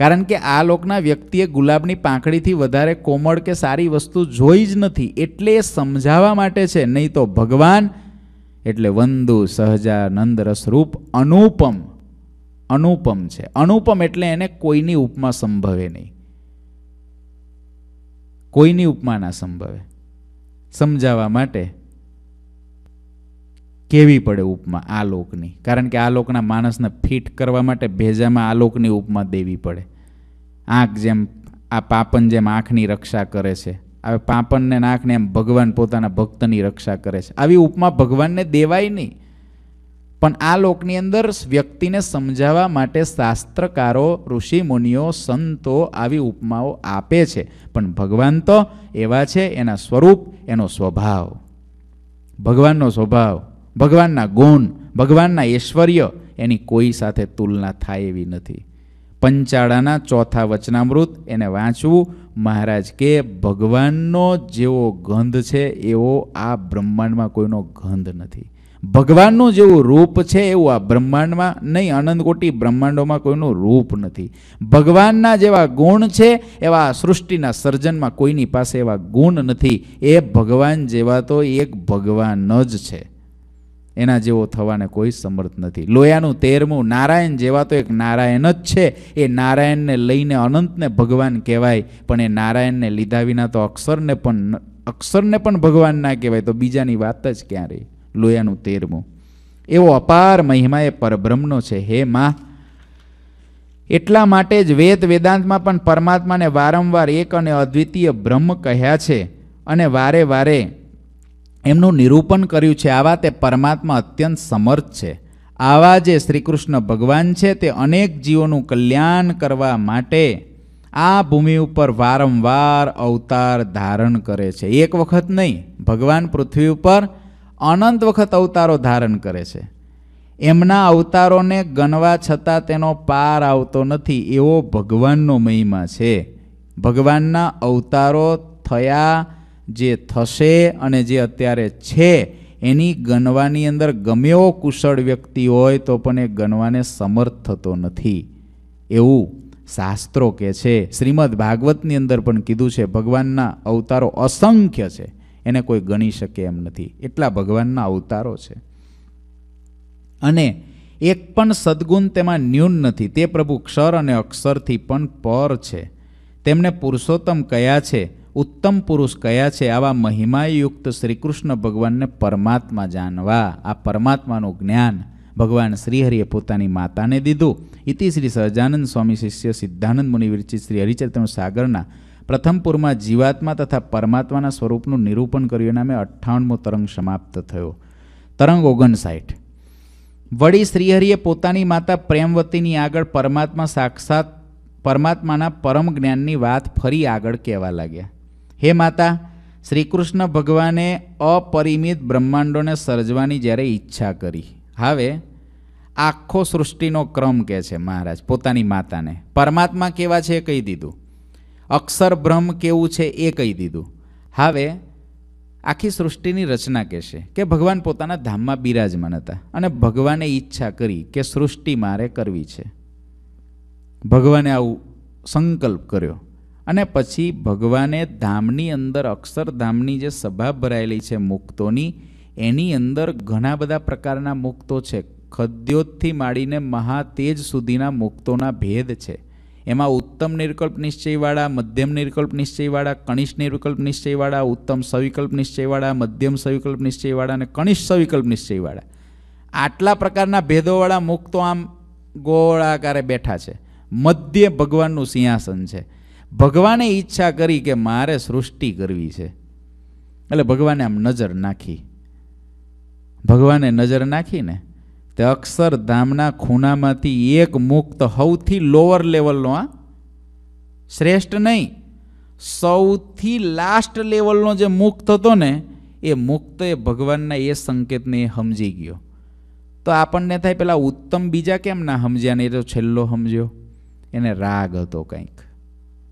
કારણ કે આ લોકના વ્યક્તિએ ગુલાબની પાંખડીથી વધારે કોમળ કે સારી વસ્તુ જોઈ જ નથી એટલે એ સમજાવવા માટે છે નહીં તો ભગવાન એટલે વંદુ સહજાનંદ રસરૂપ અનુપમ અનુપમ છે અનુપમ એટલે એને કોઈની ઉપમા સંભવે નહીં કોઈની ઉપમા ના સંભવે સમજાવવા માટે કેવી પડે ઉપમા આ લોકની કારણ કે આ લોકના માણસને ફિટ કરવા માટે ભેજામાં આ લોકની ઉપમા દેવી પડે આંખ જેમ આ પાપન જેમ આંખની રક્ષા કરે છે હવે પાપનને નાખને એમ ભગવાન પોતાના ભક્તની રક્ષા કરે છે આવી ઉપમા ભગવાનને દેવાય નહીં પણ આ લોકની અંદર વ્યક્તિને સમજાવવા માટે શાસ્ત્રકારો ઋષિ મુનિઓ સંતો આવી ઉપમાઓ આપે છે પણ ભગવાન તો એવા છે એના સ્વરૂપ એનો સ્વભાવ ભગવાનનો સ્વભાવ ભગવાનના ગુણ ભગવાનના ઐશ્વર્ય એની કોઈ સાથે તુલના થાય એવી નથી પંચાળાના ચોથા વચનામૃત એને વાંચવું મહારાજ કે ભગવાનનો જેવો ગંધ છે એવો આ બ્રહ્માંડમાં કોઈનો ગંધ નથી ભગવાનનું જેવું રૂપ છે એવું આ બ્રહ્માંડમાં નહીં આનંદકોટી બ્રહ્માંડોમાં કોઈનું રૂપ નથી ભગવાનના જેવા ગુણ છે એવા સૃષ્ટિના સર્જનમાં કોઈની પાસે એવા ગુણ નથી એ ભગવાન જેવા તો એક ભગવાન જ છે એના જેવો થવાને કોઈ સમર્થ નથી લોયાનું તેરમું નારાયણ જેવા તો એક નારાયણ જ છે એ નારાયણને લઈને અનંતને ભગવાન કહેવાય પણ એ નારાયણને લીધા વિના તો અક્ષરને પણ અક્ષરને પણ ભગવાન ના કહેવાય તો બીજાની વાત જ ક્યાં રહી લોયાનું તેરમું એવો અપાર મહિમા એ પરબ્રહ્મનો છે હે મા એટલા માટે જ વેદ વેદાંતમાં પણ પરમાત્માને વારંવાર એક અને અદ્વિતીય બ્રહ્મ કહ્યા છે અને વારે વારે એમનું નિરૂપણ કર્યું છે આવા તે પરમાત્મા અત્યંત સમર્થ છે આવા જે શ્રીકૃષ્ણ ભગવાન છે તે અનેક જીવોનું કલ્યાણ કરવા માટે આ ભૂમિ ઉપર વારંવાર અવતાર ધારણ કરે છે એક વખત નહીં ભગવાન પૃથ્વી ઉપર અનંત વખત અવતારો ધારણ કરે છે એમના અવતારોને ગણવા છતાં તેનો પાર આવતો નથી એવો ભગવાનનો મહિમા છે ભગવાનના અવતારો થયા જે થશે અને જે અત્યારે છે એની ગણવાની અંદર ગમે એવો કુશળ વ્યક્તિ હોય તો પણ એ ગણવાને સમર્થ થતો નથી એવું શાસ્ત્રો કે છે શ્રીમદ ભાગવતની અંદર પણ કીધું છે ભગવાનના અવતારો અસંખ્ય છે એને કોઈ ગણી શકે એમ નથી એટલા ભગવાનના અવતારો છે અને એક પણ સદગુણ તેમાં ન્યૂન નથી તે પ્રભુ ક્ષર અને અક્ષરથી પણ પર છે તેમને પુરુષોત્તમ કયા છે ઉત્તમ પુરુષ કયા છે આવા મહિમાયુક્ત શ્રીકૃષ્ણ ભગવાનને પરમાત્મા જાણવા આ પરમાત્માનું જ્ઞાન ભગવાન શ્રીહરિએ પોતાની માતાને દીધું ઇતિ શ્રી સહજાનંદ સ્વામી શિષ્ય સિદ્ધાનંદ મુનિ વિરચિત શ્રી હરિચરિત્ર સાગરના પ્રથમ પૂરમાં જીવાત્મા તથા પરમાત્માના સ્વરૂપનું નિરૂપણ કર્યું નામે અઠ્ઠાણમો તરંગ સમાપ્ત થયો તરંગ ઓગણસાઠ વળી શ્રીહરિએ પોતાની માતા પ્રેમવતીની આગળ પરમાત્મા સાક્ષાત પરમાત્માના પરમ જ્ઞાનની વાત ફરી આગળ કહેવા લાગ્યા હે માતા શ્રીકૃષ્ણ ભગવાને અપરિમિત બ્રહ્માંડોને સર્જવાની જ્યારે ઈચ્છા કરી હવે આખો સૃષ્ટિનો ક્રમ કહે છે મહારાજ પોતાની માતાને પરમાત્મા કેવા છે એ કહી દીધું અક્ષર બ્રહ્મ કેવું છે એ કહી દીધું હવે આખી સૃષ્ટિની રચના કહેશે કે ભગવાન પોતાના ધામમાં બિરાજમાન હતા અને ભગવાને ઈચ્છા કરી કે સૃષ્ટિ મારે કરવી છે ભગવાને આવું સંકલ્પ કર્યો અને પછી ભગવાને ધામની અંદર અક્ષરધામની જે સભા ભરાયેલી છે મુક્તોની એની અંદર ઘણા બધા પ્રકારના મુક્તો છે ખદ્યોતથી માંડીને મહાતેજ સુધીના મુક્તોના ભેદ છે એમાં ઉત્તમ નિર્કલ્પ નિશ્ચયવાળા મધ્યમ નિર્કલ્પ નિશ્ચયવાળા કનિષ્ઠ નિર્વિકલ્પ નિશ્ચયવાળા ઉત્તમ સવિકલ્પ નિશ્ચયવાળા મધ્યમ સવિકલ્પ નિશ્ચયવાળા અને કનિષ્ઠ સવિકલ્પ નિશ્ચયવાળા આટલા પ્રકારના ભેદોવાળા મુખ તો આમ ગોળાકારે બેઠા છે મધ્ય ભગવાનનું સિંહાસન છે ભગવાને ઈચ્છા કરી કે મારે સૃષ્ટિ કરવી છે એટલે ભગવાને આમ નજર નાખી ભગવાને નજર નાખીને તે અક્ષરધામના ખૂનામાંથી એક મુક્ત સૌથી લોઅર લેવલનો આ શ્રેષ્ઠ નહીં સૌથી લાસ્ટ લેવલનો જે મુક્ત હતો ને એ મુક્ત એ ભગવાનના એ સંકેતને એ સમજી ગયો તો આપણને થાય પેલા ઉત્તમ બીજા કેમ ના સમજ્યા ને એ તો છેલ્લો સમજ્યો એને રાગ હતો કંઈક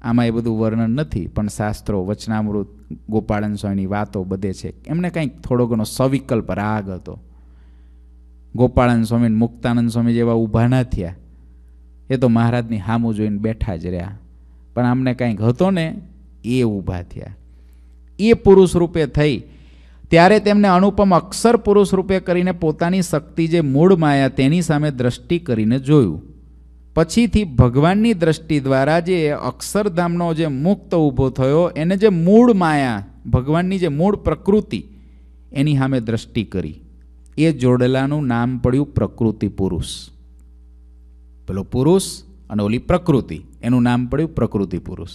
આમાં એ બધું વર્ણન નથી પણ શાસ્ત્રો વચનામૃત ગોપાળન સ્વામીની વાતો બધે છે એમને કંઈક થોડો ઘણો સવિકલ્પ રાગ હતો ગોપાળાનંદ સ્વામી મુક્તાનંદ સ્વામી જેવા ઊભા ના થયા એ તો મહારાજની હામું જોઈને બેઠા જ રહ્યા પણ આમને કંઈક હતો ને એ ઊભા થયા એ પુરુષ રૂપે થઈ ત્યારે તેમને અનુપમ અક્ષર પુરુષ રૂપે કરીને પોતાની શક્તિ જે મૂળ માયા તેની સામે દ્રષ્ટિ કરીને જોયું પછીથી ભગવાનની દ્રષ્ટિ દ્વારા જે અક્ષરધામનો જે મુક્ત ઊભો થયો એને જે મૂળ માયા ભગવાનની જે મૂળ પ્રકૃતિ એની સામે દ્રષ્ટિ કરી એ જોડેલાનું નામ પડ્યું પ્રકૃતિ પુરુષ પેલો પુરુષ અને ઓલી પ્રકૃતિ એનું નામ પડ્યું પ્રકૃતિ પુરુષ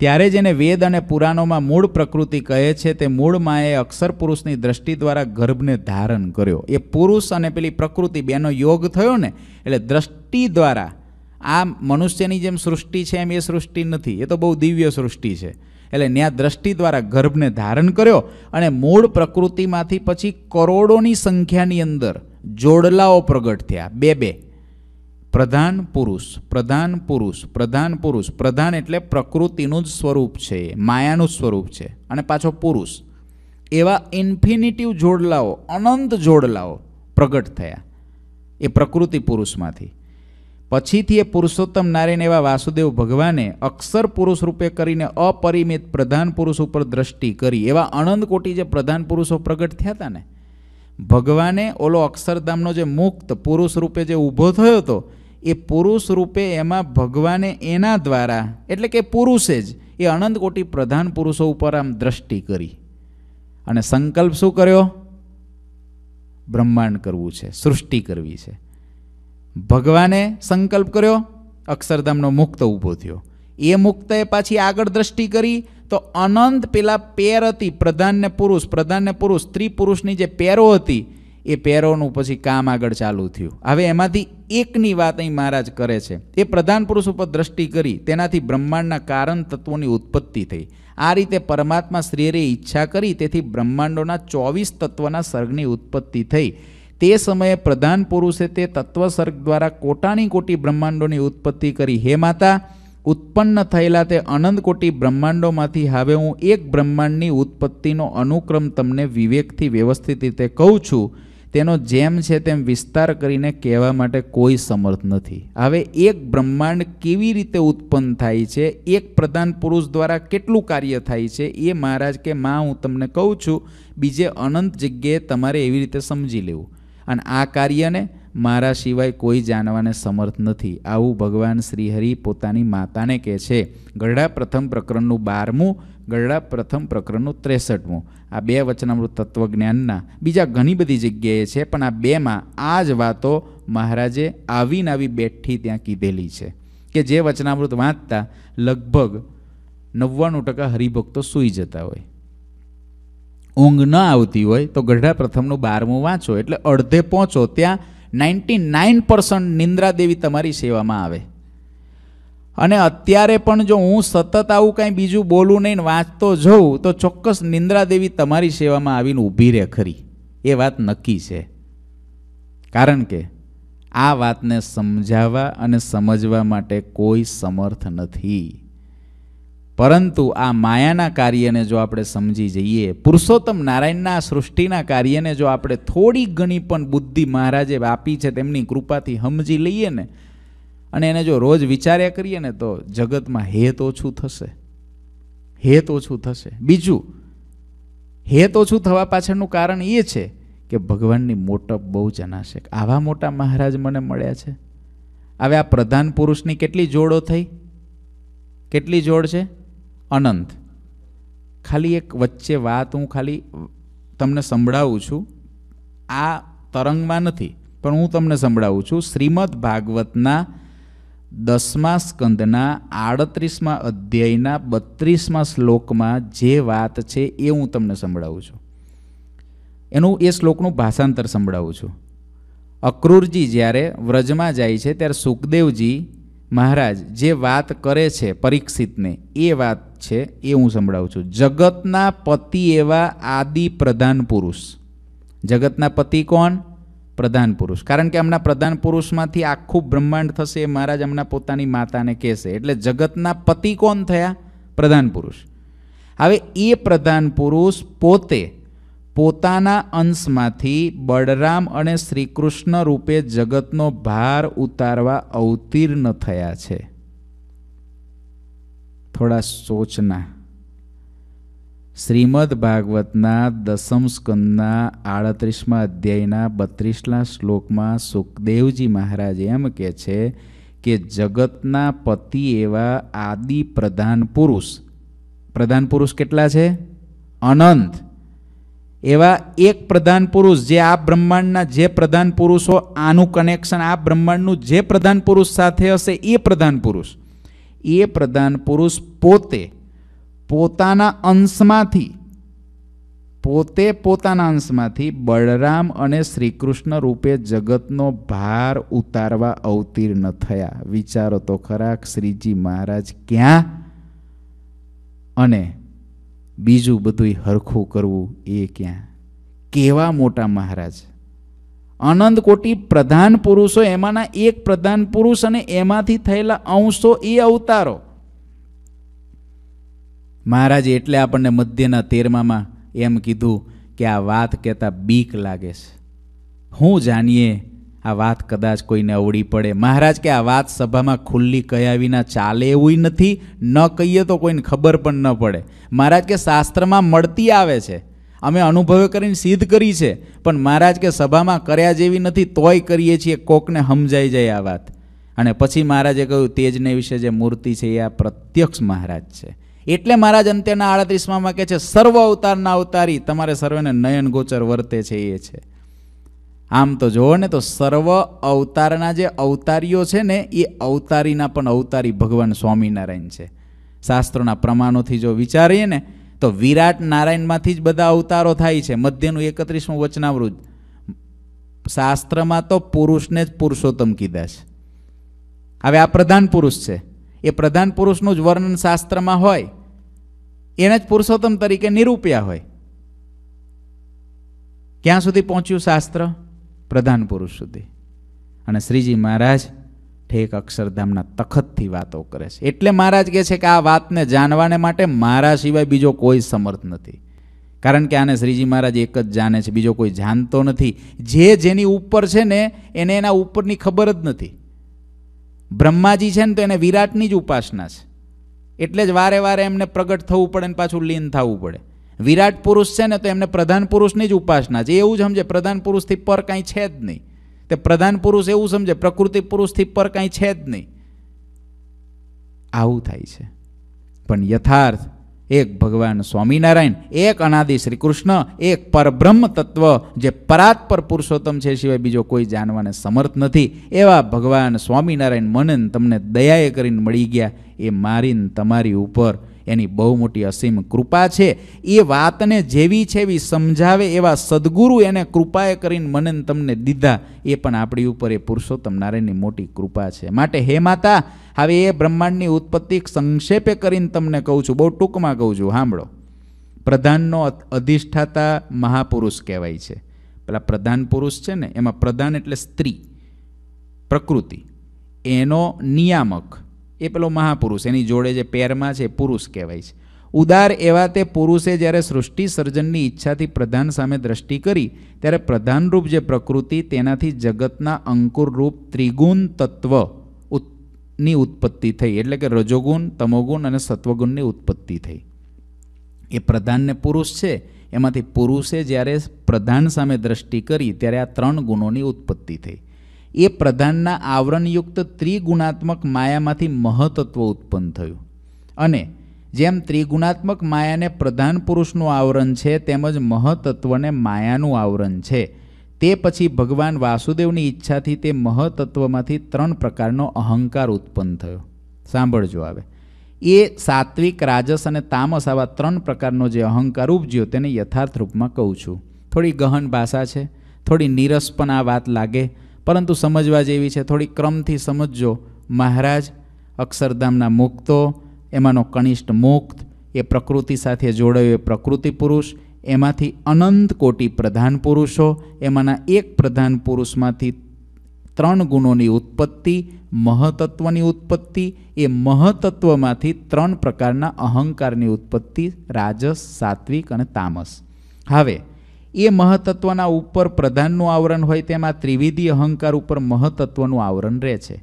ત્યારે જેને વેદ અને પુરાણોમાં મૂળ પ્રકૃતિ કહે છે તે મૂળ માએ અક્ષર પુરુષની દ્રષ્ટિ દ્વારા ગર્ભને ધારણ કર્યો એ પુરુષ અને પેલી પ્રકૃતિ બેનો યોગ થયો ને એટલે દ્રષ્ટિ દ્વારા આ મનુષ્યની જેમ સૃષ્ટિ છે એમ એ સૃષ્ટિ નથી એ તો બહુ દિવ્ય સૃષ્ટિ છે એટલે ત્યાં દ્રષ્ટિ દ્વારા ગર્ભને ધારણ કર્યો અને મૂળ પ્રકૃતિમાંથી પછી કરોડોની સંખ્યાની અંદર જોડલાઓ પ્રગટ થયા બે બે પ્રધાન પુરુષ પ્રધાન પુરુષ પ્રધાન પુરુષ પ્રધાન એટલે પ્રકૃતિનું જ સ્વરૂપ છે માયાનું સ્વરૂપ છે અને પાછો પુરુષ એવા ઇન્ફિનિટિવ જોડલાઓ અનંત જોડલાઓ પ્રગટ થયા એ પ્રકૃતિ પુરુષમાંથી પછીથી એ પુરુષોત્તમ નારાયણ એવા વાસુદેવ ભગવાને અક્ષર પુરુષ રૂપે કરીને અપરિમિત પ્રધાન પુરુષ ઉપર દ્રષ્ટિ કરી એવા અનંત કોટી જે પ્રધાન પુરુષો પ્રગટ થયા હતા ને ભગવાને ઓલો અક્ષરધામનો જે મુક્ત પુરુષ રૂપે જે ઊભો થયો હતો એ પુરુષ રૂપે એમાં ભગવાને એના દ્વારા એટલે કે પુરુષે જ એ અનંત કોટી પ્રધાન પુરુષો ઉપર આમ દ્રષ્ટિ કરી અને સંકલ્પ શું કર્યો બ્રહ્માંડ કરવું છે સૃષ્ટિ કરવી છે ભગવાને સંકલ્પ કર્યો અક્ષરધામનો મુક્ત ઊભો થયો એ મુક્તએ પાછી આગળ દ્રષ્ટિ કરી તો અનંત પેલા પેર હતી પ્રધાનને પુરુષ પ્રધાનને પુરુષ સ્ત્રી પુરુષની જે પેરો હતી એ પેરોનું પછી કામ આગળ ચાલુ થયું હવે એમાંથી એકની વાત અહીં મહારાજ કરે છે એ પ્રધાન પુરુષ ઉપર દ્રષ્ટિ કરી તેનાથી બ્રહ્માંડના કારણ તત્વોની ઉત્પત્તિ થઈ આ રીતે પરમાત્મા શ્રીરે ઈચ્છા કરી તેથી બ્રહ્માંડોના ચોવીસ તત્વના સર્ગની ઉત્પત્તિ થઈ તે સમયે પ્રધાન પુરુષે તે તત્વસર્ગ દ્વારા કોટાની કોટી બ્રહ્માંડોની ઉત્પત્તિ કરી હે માતા ઉત્પન્ન થયેલા તે અનંત કોટી બ્રહ્માંડોમાંથી હવે હું એક બ્રહ્માંડની ઉત્પત્તિનો અનુક્રમ તમને વિવેકથી વ્યવસ્થિત રીતે કહું છું તેનો જેમ છે તેમ વિસ્તાર કરીને કહેવા માટે કોઈ સમર્થ નથી હવે એક બ્રહ્માંડ કેવી રીતે ઉત્પન્ન થાય છે એક પ્રધાન પુરુષ દ્વારા કેટલું કાર્ય થાય છે એ મહારાજ કે માં હું તમને કહું છું બીજે અનંત જગ્યાએ તમારે એવી રીતે સમજી લેવું અને આ કાર્યને મારા સિવાય કોઈ જાણવાને સમર્થ નથી આવું ભગવાન શ્રીહરિ પોતાની માતાને કહે છે ગરડા પ્રથમ પ્રકરણનું બારમું ગરડા પ્રથમ પ્રકરણનું ત્રેસઠમું આ બે વચનામૃત તત્વજ્ઞાનના બીજા ઘણી બધી જગ્યાએ છે પણ આ બેમાં આ જ વાતો મહારાજે આવીને આવી બેઠી ત્યાં કીધેલી છે કે જે વચનામૃત વાંચતા લગભગ નવ્વાણું ટકા હરિભક્તો સૂઈ જતા હોય ઊંઘ ન આવતી હોય તો ગઢડા પ્રથમનું બારમું વાંચો એટલે અડધે પહોંચો ત્યાં નાઇન્ટી નાઇન પર્સન્ટ નિંદ્રાદેવી તમારી સેવામાં આવે અને અત્યારે પણ જો હું સતત આવું કાંઈ બીજું બોલું નહીં વાંચતો જઉં તો ચોક્કસ નિંદ્રાદેવી તમારી સેવામાં આવીને ઊભી રહે ખરી એ વાત નક્કી છે કારણ કે આ વાતને સમજાવવા અને સમજવા માટે કોઈ સમર્થ નથી પરંતુ આ માયાના કાર્યને જો આપણે સમજી જઈએ પુરુષોત્તમ નારાયણના સૃષ્ટિના કાર્યને જો આપણે થોડી ઘણી પણ બુદ્ધિ મહારાજે આપી છે તેમની કૃપાથી સમજી લઈએ ને અને એને જો રોજ વિચાર્યા કરીએ ને તો જગતમાં હેત ઓછું થશે હેત ઓછું થશે બીજું હેત ઓછું થવા પાછળનું કારણ એ છે કે ભગવાનની મોટપ બહુ જનાશે આવા મોટા મહારાજ મને મળ્યા છે હવે આ પ્રધાન પુરુષની કેટલી જોડો થઈ કેટલી જોડ છે અનંત ખાલી એક વચ્ચે વાત હું ખાલી તમને સંભળાવું છું આ તરંગમાં નથી પણ હું તમને સંભળાવું છું શ્રીમદ ભાગવતના દસમા સ્કંદના આડત્રીસમાં અધ્યાયના બત્રીસમાં શ્લોકમાં જે વાત છે એ હું તમને સંભળાવું છું એનું એ શ્લોકનું ભાષાંતર સંભળાવું છું અક્રૂરજી જ્યારે વ્રજમાં જાય છે ત્યારે સુખદેવજી મહારાજ જે વાત કરે છે પરીક્ષિતને એ વાત છે એ હું સંભળાવું છું જગતના પતિ એવા આદિ પ્રધાન પુરુષ જગતના પતિ કોણ પ્રધાન પુરુષ કારણ કે હમણાં પ્રધાન પુરુષમાંથી આખું બ્રહ્માંડ થશે એ મહારાજ હમણાં પોતાની માતાને કહેશે એટલે જગતના પતિ કોણ થયા પ્રધાન પુરુષ હવે એ પ્રધાન પુરુષ પોતે પોતાના અંશમાંથી બળરામ અને શ્રીકૃષ્ણ રૂપે જગતનો ભાર ઉતારવા અવતીર્ણ થયા છે થોડા સોચના શ્રીમદ ભાગવતના દસમ સ્કંદના આડત્રીસમાં અધ્યાયના બત્રીસના શ્લોકમાં સુખદેવજી મહારાજ એમ કહે છે કે જગતના પતિ એવા આદિ પ્રધાન પુરુષ પ્રધાન પુરુષ કેટલા છે અનંત એવા એક પ્રધાન પુરુષ જે આ બ્રહ્માંડના જે પ્રધાન પુરુષો આનું કનેક્શન આ બ્રહ્માંડનું જે પ્રધાન પુરુષ સાથે હશે એ પ્રધાન પુરુષ એ પ્રધાન પુરુષ પોતે પોતાના અંશમાંથી પોતે પોતાના અંશમાંથી બળરામ અને શ્રીકૃષ્ણ રૂપે જગતનો ભાર ઉતારવા અવતીર્ણ થયા વિચારો તો ખરા શ્રીજી મહારાજ ક્યાં અને બીજું બધું હરખું કરવું એ ક્યાં કેવા મોટા મહારાજ અનંત કોટી પ્રધાન પુરુષો એમાંના એક પ્રધાન પુરુષ અને એમાંથી થયેલા અંશો એ અવતારો મહારાજ એટલે આપણને મધ્યના તેરમામાં એમ કીધું કે આ વાત કહેતા બીક લાગે છે હું જાણીએ આ વાત કદાચ કોઈને અવળી પડે મહારાજ કે આ વાત સભામાં ખુલ્લી કયા વિના ચાલે એવું નથી ન કહીએ તો કોઈને ખબર પણ ન પડે મહારાજ કે શાસ્ત્રમાં મળતી આવે છે અમે અનુભવે કરીને સિદ્ધ કરી છે પણ મહારાજ કે સભામાં કર્યા જેવી નથી તોય કરીએ છીએ કોકને સમજાઈ જાય આ વાત અને પછી મહારાજે કહ્યું તેજને વિશે જે મૂર્તિ છે એ આ પ્રત્યક્ષ મહારાજ છે એટલે મહારાજ અંત્યના આડત્રીસમાં કહે છે સર્વ અવતારના અવતારી તમારે સર્વેને નયન ગોચર વર્તે છે એ છે આમ તો જુઓ ને તો સર્વ અવતારના જે અવતારીઓ છે ને એ અવતારીના પણ અવતારી ભગવાન સ્વામિનારાયણ છે શાસ્ત્રોના પ્રમાણોથી જો વિચારીએ ને તો વિરાટ નારાયણમાંથી જ બધા અવતારો થાય છે મધ્યનું એકત્રીસમું વચનાવૃત શાસ્ત્રમાં તો પુરુષને જ પુરુષોત્તમ કીધા છે હવે આ પ્રધાન પુરુષ છે એ પ્રધાન પુરુષનું જ વર્ણન શાસ્ત્રમાં હોય એને જ પુરુષોત્તમ તરીકે નિરૂપ્યા હોય ક્યાં સુધી પહોંચ્યું શાસ્ત્ર પ્રધાન પુરુષ સુધી અને શ્રીજી મહારાજ ઠેક અક્ષરધામના તખતથી વાતો કરે છે એટલે મહારાજ કહે છે કે આ વાતને જાણવાને માટે મારા સિવાય બીજો કોઈ સમર્થ નથી કારણ કે આને શ્રીજી મહારાજ એક જ જાણે છે બીજો કોઈ જાણતો નથી જે જેની ઉપર છે ને એને એના ઉપરની ખબર જ નથી બ્રહ્માજી છે ને તો એને વિરાટની જ ઉપાસના છે એટલે જ વારે વારે એમને પ્રગટ થવું પડે ને પાછું લીન થવું પડે વિરાટ પુરુષ છે ને તો એમને પ્રધાન પુરુષની જ ઉપાસના છે એવું સમજે પ્રધાન પુરુષથી પર કાંઈ છે જ નહીં તે પ્રધાન પુરુષ એવું સમજે પ્રકૃતિ પુરુષથી પર કાંઈ છે જ નહીં આવું થાય છે પણ યથાર્થ એક ભગવાન સ્વામિનારાયણ એક અનાદિ શ્રી કૃષ્ણ એક પરબ્રહ્મ તત્વ જે પરાત્પર પુરુષોત્તમ છે સિવાય બીજો કોઈ જાણવાને સમર્થ નથી એવા ભગવાન સ્વામિનારાયણ મનન તમને દયાએ કરીને મળી ગયા એ મારીને તમારી ઉપર એની બહુ મોટી અસીમ કૃપા છે એ વાતને જેવી છે એવી સમજાવે એવા સદગુરુ એને કૃપાએ કરીને મને તમને દીધા એ પણ આપણી ઉપર એ પુરુષોત્તમ નારાયણની મોટી કૃપા છે માટે હે માતા હવે એ બ્રહ્માંડની ઉત્પત્તિ સંક્ષેપે કરીને તમને કહું છું બહુ ટૂંકમાં કહું છું સાંભળો પ્રધાનનો અધિષ્ઠાતા મહાપુરુષ કહેવાય છે પેલા પ્રધાન પુરુષ છે ને એમાં પ્રધાન એટલે સ્ત્રી પ્રકૃતિ એનો નિયામક એ પેલો મહાપુરુષ એની જોડે જે પેરમાં છે પુરુષ કહેવાય છે ઉદાર એવા તે પુરુષે જ્યારે સૃષ્ટિ સર્જનની ઈચ્છાથી પ્રધાન સામે દ્રષ્ટિ કરી ત્યારે પ્રધાનરૂપ જે પ્રકૃતિ તેનાથી જગતના અંકુરરૂપ ત્રિગુણ તત્વ ની ઉત્પત્તિ થઈ એટલે કે રજોગુણ તમોગુણ અને સત્વગુણની ઉત્પત્તિ થઈ એ પ્રધાનને પુરુષ છે એમાંથી પુરુષે જ્યારે પ્રધાન સામે દ્રષ્ટિ કરી ત્યારે આ ત્રણ ગુણોની ઉત્પત્તિ થઈ એ પ્રધાનના આવરણયુક્ત ત્રિગુણાત્મક માયામાંથી મહત્ત્વ ઉત્પન્ન થયું અને જેમ ત્રિગુણાત્મક માયાને પ્રધાન પુરુષનું આવરણ છે તેમજ મહતત્વને માયાનું આવરણ છે તે પછી ભગવાન વાસુદેવની ઈચ્છાથી તે મહતત્વમાંથી ત્રણ પ્રકારનો અહંકાર ઉત્પન્ન થયો સાંભળજો આવે એ સાત્વિક રાજસ અને તામસ આવા ત્રણ પ્રકારનો જે અહંકાર ઉપજ્યો તેને યથાર્થ રૂપમાં કહું છું થોડી ગહન ભાષા છે થોડી નીરસ પણ આ વાત લાગે પરંતુ સમજવા જેવી છે થોડી ક્રમથી સમજજો મહારાજ અક્ષરધામના મુક્તો એમાંનો કનિષ્ઠ મુક્ત એ પ્રકૃતિ સાથે જોડાયો એ પ્રકૃતિ પુરુષ એમાંથી અનંત કોટી પ્રધાન પુરુષો એમાંના એક પ્રધાન પુરુષમાંથી ત્રણ ગુણોની ઉત્પત્તિ મહતત્વની ઉત્પત્તિ એ મહતત્વમાંથી ત્રણ પ્રકારના અહંકારની ઉત્પત્તિ રાજસ સાત્વિક અને તામસ હવે એ મહતત્વના ઉપર પ્રધાનનું આવરણ હોય તેમાં ત્રિવિધી અહંકાર ઉપર મહતત્વનું આવરણ રહે છે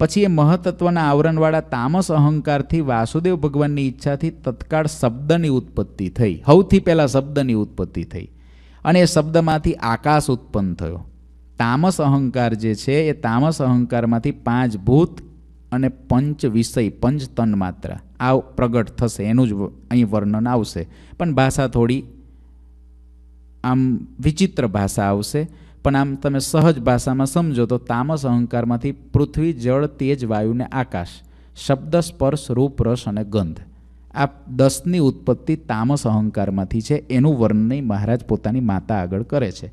પછી એ મહતત્વના આવરણવાળા તામસ અહંકારથી વાસુદેવ ભગવાનની ઈચ્છાથી તત્કાળ શબ્દની ઉત્પત્તિ થઈ સૌથી પહેલાં શબ્દની ઉત્પત્તિ થઈ અને એ શબ્દમાંથી આકાશ ઉત્પન્ન થયો તામસ અહંકાર જે છે એ તામસ અહંકારમાંથી પાંચ ભૂત અને પંચ વિષય પંચ તન માત્રા આ પ્રગટ થશે એનું જ અહીં વર્ણન આવશે પણ ભાષા થોડી આમ વિચિત્ર ભાષા આવશે પણ આમ તમે સહજ ભાષામાં સમજો તો તામસ અહંકારમાંથી પૃથ્વી જળ તેજ વાયુને આકાશ શબ્દ સ્પર્શ રૂપ રસ અને ગંધ આ દસની ઉત્પત્તિ તામસ અહંકારમાંથી છે એનું વર્ણન મહારાજ પોતાની માતા આગળ કરે છે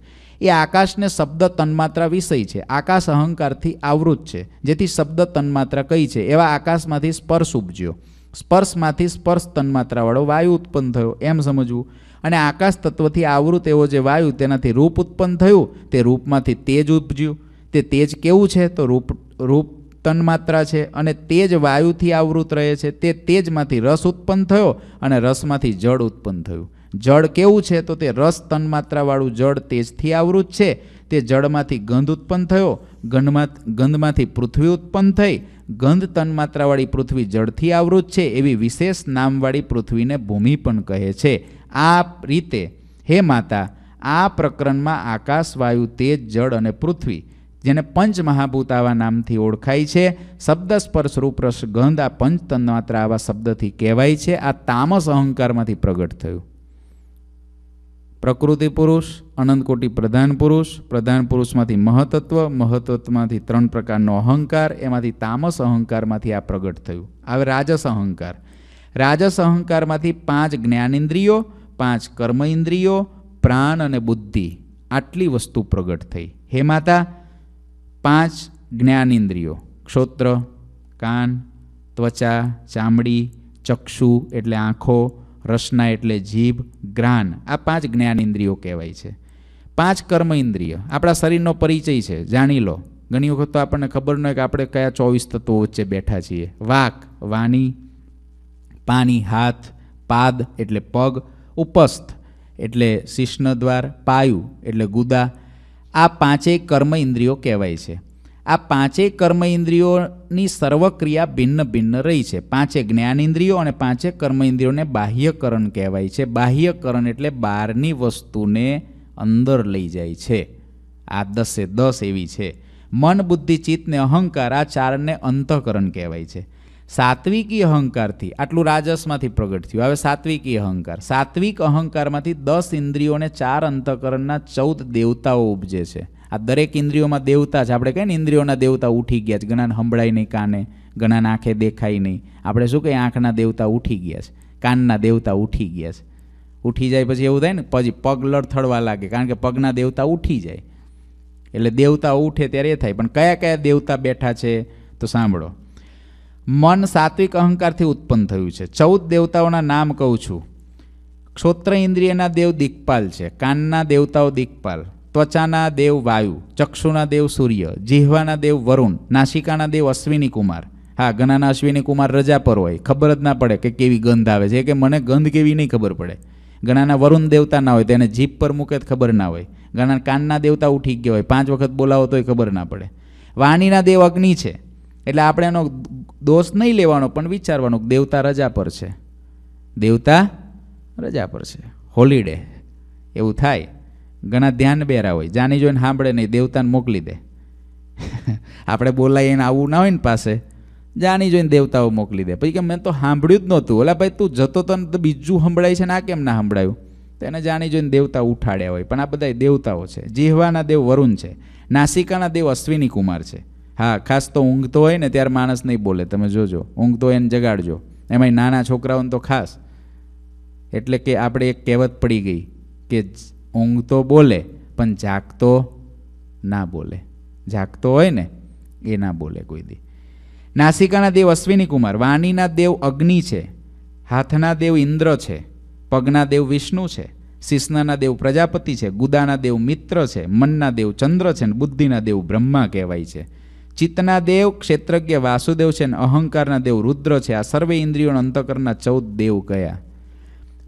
એ આકાશને શબ્દ તન્માત્રા વિષય છે આકાશ અહંકારથી આવૃત છે જેથી શબ્દ તન્માત્રા કઈ છે એવા આકાશમાંથી સ્પર્શ ઉપજ્યો સ્પર્શમાંથી સ્પર્શ તન્માત્રાવાળો વાયુ ઉત્પન્ન થયો એમ સમજવું અને આકાશ તત્વથી આવૃત એવો જે વાયુ તેનાથી રૂપ ઉત્પન્ન થયું તે રૂપમાંથી તેજ ઉપજ્યું તે તેજ કેવું છે તો રૂપ રૂપ તન્માત્રા છે અને તેજ વાયુથી આવૃત રહે છે તે તેજમાંથી રસ ઉત્પન્ન થયો અને રસમાંથી જળ ઉત્પન્ન થયું જળ કેવું છે તો તે રસ તન્માત્રાવાળું જળ તેજથી આવૃત છે તે જળમાંથી ગંધ ઉત્પન્ન થયો ગંધમાં ગંધમાંથી પૃથ્વી ઉત્પન્ન થઈ ગંધ તન્માત્રાવાળી પૃથ્વી જળથી આવૃત છે એવી વિશેષ નામવાળી પૃથ્વીને ભૂમિ પણ કહે છે આ રીતે હે માતા આ પ્રકરણમાં આકાશ વાયુ તેજ જળ અને પૃથ્વી જેને પંચ મહાભૂત આવા નામથી ઓળખાય છે શબ્દ સ્પર્શ રૂપ ગંધ આ પંચ તન્માત્ર આવા શબ્દથી કહેવાય છે આ તામસ અહંકારમાંથી પ્રગટ થયું પ્રકૃતિ પુરુષ અનંતકોટી પ્રધાન પુરુષ પ્રધાન પુરુષમાંથી મહતત્વ મહત્ત્વમાંથી ત્રણ પ્રકારનો અહંકાર એમાંથી તામસ અહંકારમાંથી આ પ્રગટ થયું આવે રાજસ અહંકાર રાજસ અહંકારમાંથી પાંચ જ્ઞાનેન્દ્રિયો પાંચ કર્મ ઇન્દ્રિયો પ્રાણ અને બુદ્ધિ આટલી વસ્તુ પ્રગટ થઈ હે માતા પાંચ જ્ઞાનેન્દ્રિયો ક્ષોત્ર કાન ત્વચા ચામડી ચક્ષુ એટલે આંખો રસના એટલે જીભ ગ્રાન આ પાંચ જ્ઞાન ઇન્દ્રિયો કહેવાય છે પાંચ કર્મ ઇન્દ્રિય આપણા શરીરનો પરિચય છે જાણી લો ઘણી વખત તો આપણને ખબર ન હોય કે આપણે કયા ચોવીસ તત્વો વચ્ચે બેઠા છીએ વાક વાણી પાણી હાથ પાદ એટલે પગ ઉપસ્થ એટલે શિષ્ણદ્વાર પાયુ એટલે ગુદા આ પાંચેય કર્મ ઇન્દ્રિયો કહેવાય છે આ પાંચેય કર્મ ઇન્દ્રિયોની સર્વક્રિયા ભિન્ન ભિન્ન રહી છે પાંચે જ્ઞાન જ્ઞાનેન્દ્રિયો અને પાંચે કર્મ ઇન્દ્રિયોને બાહ્યકરણ કહેવાય છે બાહ્યકરણ એટલે બહારની વસ્તુને અંદર લઈ જાય છે આ દસે દસ એવી છે મન બુદ્ધિ ચિત્તને અહંકાર આ ચારને અંતઃકરણ કહેવાય છે સાત્વિકી અહંકારથી આટલું રાજસમાંથી પ્રગટ થયું હવે સાત્વિકી અહંકાર સાત્વિક અહંકારમાંથી દસ ઇન્દ્રિયોને ચાર અંતકરણના ચૌદ દેવતાઓ ઉપજે છે આ દરેક ઇન્દ્રિયોમાં દેવતા છે આપણે કહીએ ને ઇન્દ્રિયોના દેવતા ઉઠી ગયા છે ઘણા સંભળાય નહીં કાને ઘણા આંખે દેખાય નહીં આપણે શું કહીએ આંખના દેવતા ઉઠી ગયા છે કાનના દેવતા ઉઠી ગયા છે ઉઠી જાય પછી એવું થાય ને પછી પગ લડથડવા લાગે કારણ કે પગના દેવતા ઉઠી જાય એટલે દેવતા ઉઠે ત્યારે એ થાય પણ કયા કયા દેવતા બેઠા છે તો સાંભળો મન સાત્વિક અહંકારથી ઉત્પન્ન થયું છે ચૌદ દેવતાઓના નામ કહું છું ક્ષોત્ર ઇન્દ્રિયના દેવ દિગ્પાલ છે કાનના દેવતાઓ દિગ્પાલ ત્વચાના દેવ વાયુ ચક્ષુના દેવ સૂર્ય જીહવાના દેવ વરુણ નાસિકાના દેવ અશ્વિની કુમાર હા ઘણાના અશ્વિની કુમાર રજા પર હોય ખબર જ ના પડે કે કેવી ગંધ આવે છે કે મને ગંધ કેવી નહીં ખબર પડે ગણાના વરુણ દેવતા ના હોય તેને જીભ પર મૂકે ખબર ના હોય ઘણા કાનના દેવતા ઉઠી ગયા હોય પાંચ વખત બોલાવો તોય ખબર ના પડે વાણીના દેવ અગ્નિ છે એટલે આપણે એનો દોષ નહીં લેવાનો પણ વિચારવાનું દેવતા રજા પર છે દેવતા રજા પર છે હોલિડે એવું થાય ઘણા ધ્યાન બેરા હોય જાણી જોઈને સાંભળે નહીં દેવતાને મોકલી દે આપણે બોલાય એને આવું ના હોય ને પાસે જાણી જોઈને દેવતાઓ મોકલી દે પછી કે મેં તો સાંભળ્યું જ નહોતું ઓલા ભાઈ તું જતો તો બીજું સંભળાય છે ને આ કેમ ના સંભળાયું તો એને જાણી જોઈને દેવતા ઉઠાડ્યા હોય પણ આ બધા દેવતાઓ છે જીહવાના દેવ વરુણ છે નાસિકાના દેવ અશ્વિની કુમાર છે હા ખાસ તો ઊંઘતો હોય ને ત્યારે માણસ નહીં બોલે તમે જોજો ઊંઘતો હોય એને જગાડજો એમાંય નાના છોકરાઓને તો ખાસ એટલે કે આપણે એક કહેવત પડી ગઈ કે ઊંઘતો બોલે પણ જાગતો ના બોલે જાગતો હોય ને એ ના બોલે કોઈ દી નાસિકાના દેવ અશ્વિની કુમાર વાણીના દેવ અગ્નિ છે હાથના દેવ ઇન્દ્ર છે પગના દેવ વિષ્ણુ છે શિષ્ણના દેવ પ્રજાપતિ છે ગુદાના દેવ મિત્ર છે મનના દેવ ચંદ્ર છે અને બુદ્ધિના દેવ બ્રહ્મા કહેવાય છે ચિત્તના દેવ ક્ષેત્રજ્ઞ વાસુદેવ છે અને અહંકારના દેવ રુદ્ર છે આ સર્વે ઇન્દ્રિયોના અંતકરના ચૌદ દેવ કયા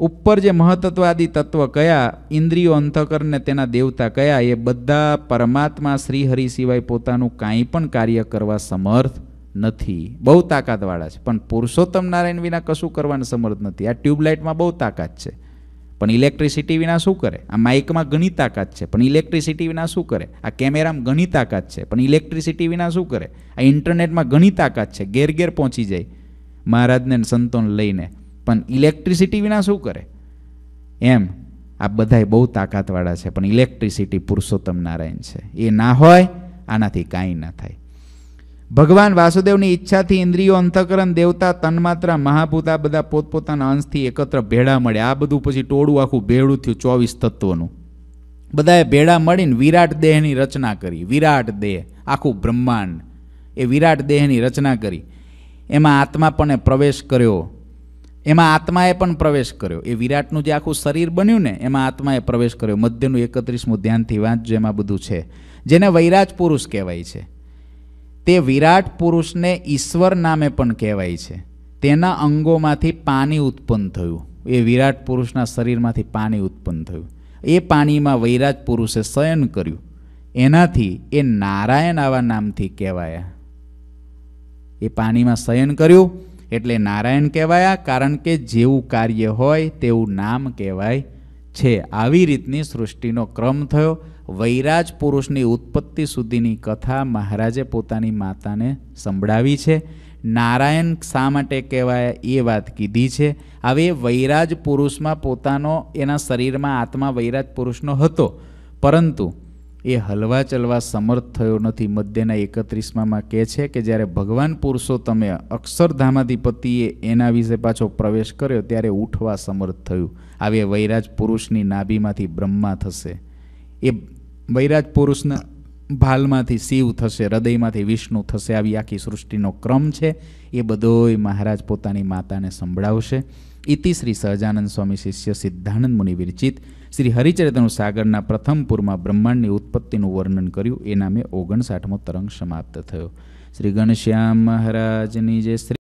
ઉપર જે મહતત્વાદી તત્વ કયા ઇન્દ્રિયો અંતકરને તેના દેવતા કયા એ બધા પરમાત્મા શ્રીહરિ સિવાય પોતાનું કાંઈ પણ કાર્ય કરવા સમર્થ નથી બહુ તાકાતવાળા છે પણ પુરુષોત્તમ નારાયણ વિના કશું કરવાનું સમર્થ નથી આ ટ્યુબલાઇટમાં બહુ તાકાત છે પણ ઇલેક્ટ્રિસિટી વિના શું કરે આ માઇકમાં ઘણી તાકાત છે પણ ઇલેક્ટ્રિસિટી વિના શું કરે આ કેમેરામાં ઘણી તાકાત છે પણ ઇલેક્ટ્રિસિટી વિના શું કરે આ ઇન્ટરનેટમાં ઘણી તાકાત છે ઘેર ઘેર પહોંચી જાય મહારાજને સંતોને લઈને પણ ઇલેક્ટ્રિસિટી વિના શું કરે એમ આ બધાય બહુ તાકાતવાળા છે પણ ઇલેક્ટ્રિસિટી પુરુષોત્તમ નારાયણ છે એ ના હોય આનાથી કાંઈ ના થાય ભગવાન વાસુદેવની ઈચ્છાથી ઇન્દ્રિયો અંતકરણ દેવતા તન્માત્રા મહાભૂત આ બધા પોતપોતાના અંશથી એકત્ર ભેળા મળે આ બધું પછી ટોળું આખું ભેળું થયું ચોવીસ તત્વોનું બધાએ ભેળા મળીને વિરાટ દેહની રચના કરી વિરાટ દેહ આખું બ્રહ્માંડ એ વિરાટ દેહની રચના કરી એમાં આત્મા પણ એ પ્રવેશ કર્યો એમાં આત્માએ પણ પ્રવેશ કર્યો એ વિરાટનું જે આખું શરીર બન્યું ને એમાં આત્માએ પ્રવેશ કર્યો મધ્યનું એકત્રીસમું ધ્યાનથી વાંચજો એમાં બધું છે જેને વૈરાજ પુરુષ કહેવાય છે તે વિરાટ પુરુષને ઈશ્વર નામે પણ કહેવાય છે તેના અંગોમાંથી પાણી ઉત્પન્ન થયું એ વિરાટ પુરુષના શરીરમાંથી પાણી ઉત્પન્ન થયું એ પાણીમાં વૈરાટ પુરુષે શયન કર્યું એનાથી એ નારાયણ આવા નામથી કહેવાયા એ પાણીમાં શયન કર્યું એટલે નારાયણ કહેવાયા કારણ કે જેવું કાર્ય હોય તેવું નામ કહેવાય છે આવી રીતની સૃષ્ટિનો ક્રમ થયો વૈરાજ પુરુષની ઉત્પત્તિ સુધીની કથા મહારાજે પોતાની માતાને સંભળાવી છે નારાયણ શા માટે કહેવાય એ વાત કીધી છે હવે વૈરાજ પુરુષમાં પોતાનો એના શરીરમાં આત્મા વૈરાજ પુરુષનો હતો પરંતુ એ હલવા ચલવા સમર્થ થયો નથી મધ્યના એકત્રીસમાં કહે છે કે જ્યારે ભગવાન પુરુષો તમે અક્ષરધામાધિપતિએ એના વિશે પાછો પ્રવેશ કર્યો ત્યારે ઉઠવા સમર્થ થયું આવે વૈરાજ પુરુષની નાભીમાંથી બ્રહ્મા થશે એ વૈરાજ પુરુષના ભાલમાંથી શિવ થશે હૃદયમાંથી વિષ્ણુ થશે આવી આખી સૃષ્ટિનો ક્રમ છે એ બધોય મહારાજ પોતાની માતાને સંભળાવશે ઇતિ શ્રી સહજાનંદ સ્વામી શિષ્ય સિદ્ધાનંદ મુનિ વિરચિત શ્રી હરિચરિતનું સાગરના પ્રથમ પુરમાં બ્રહ્માંડની ઉત્પત્તિનું વર્ણન કર્યું એ નામે ઓગણસાઠમો તરંગ સમાપ્ત થયો શ્રી ગણશ્યામ મહારાજની જે શ્રી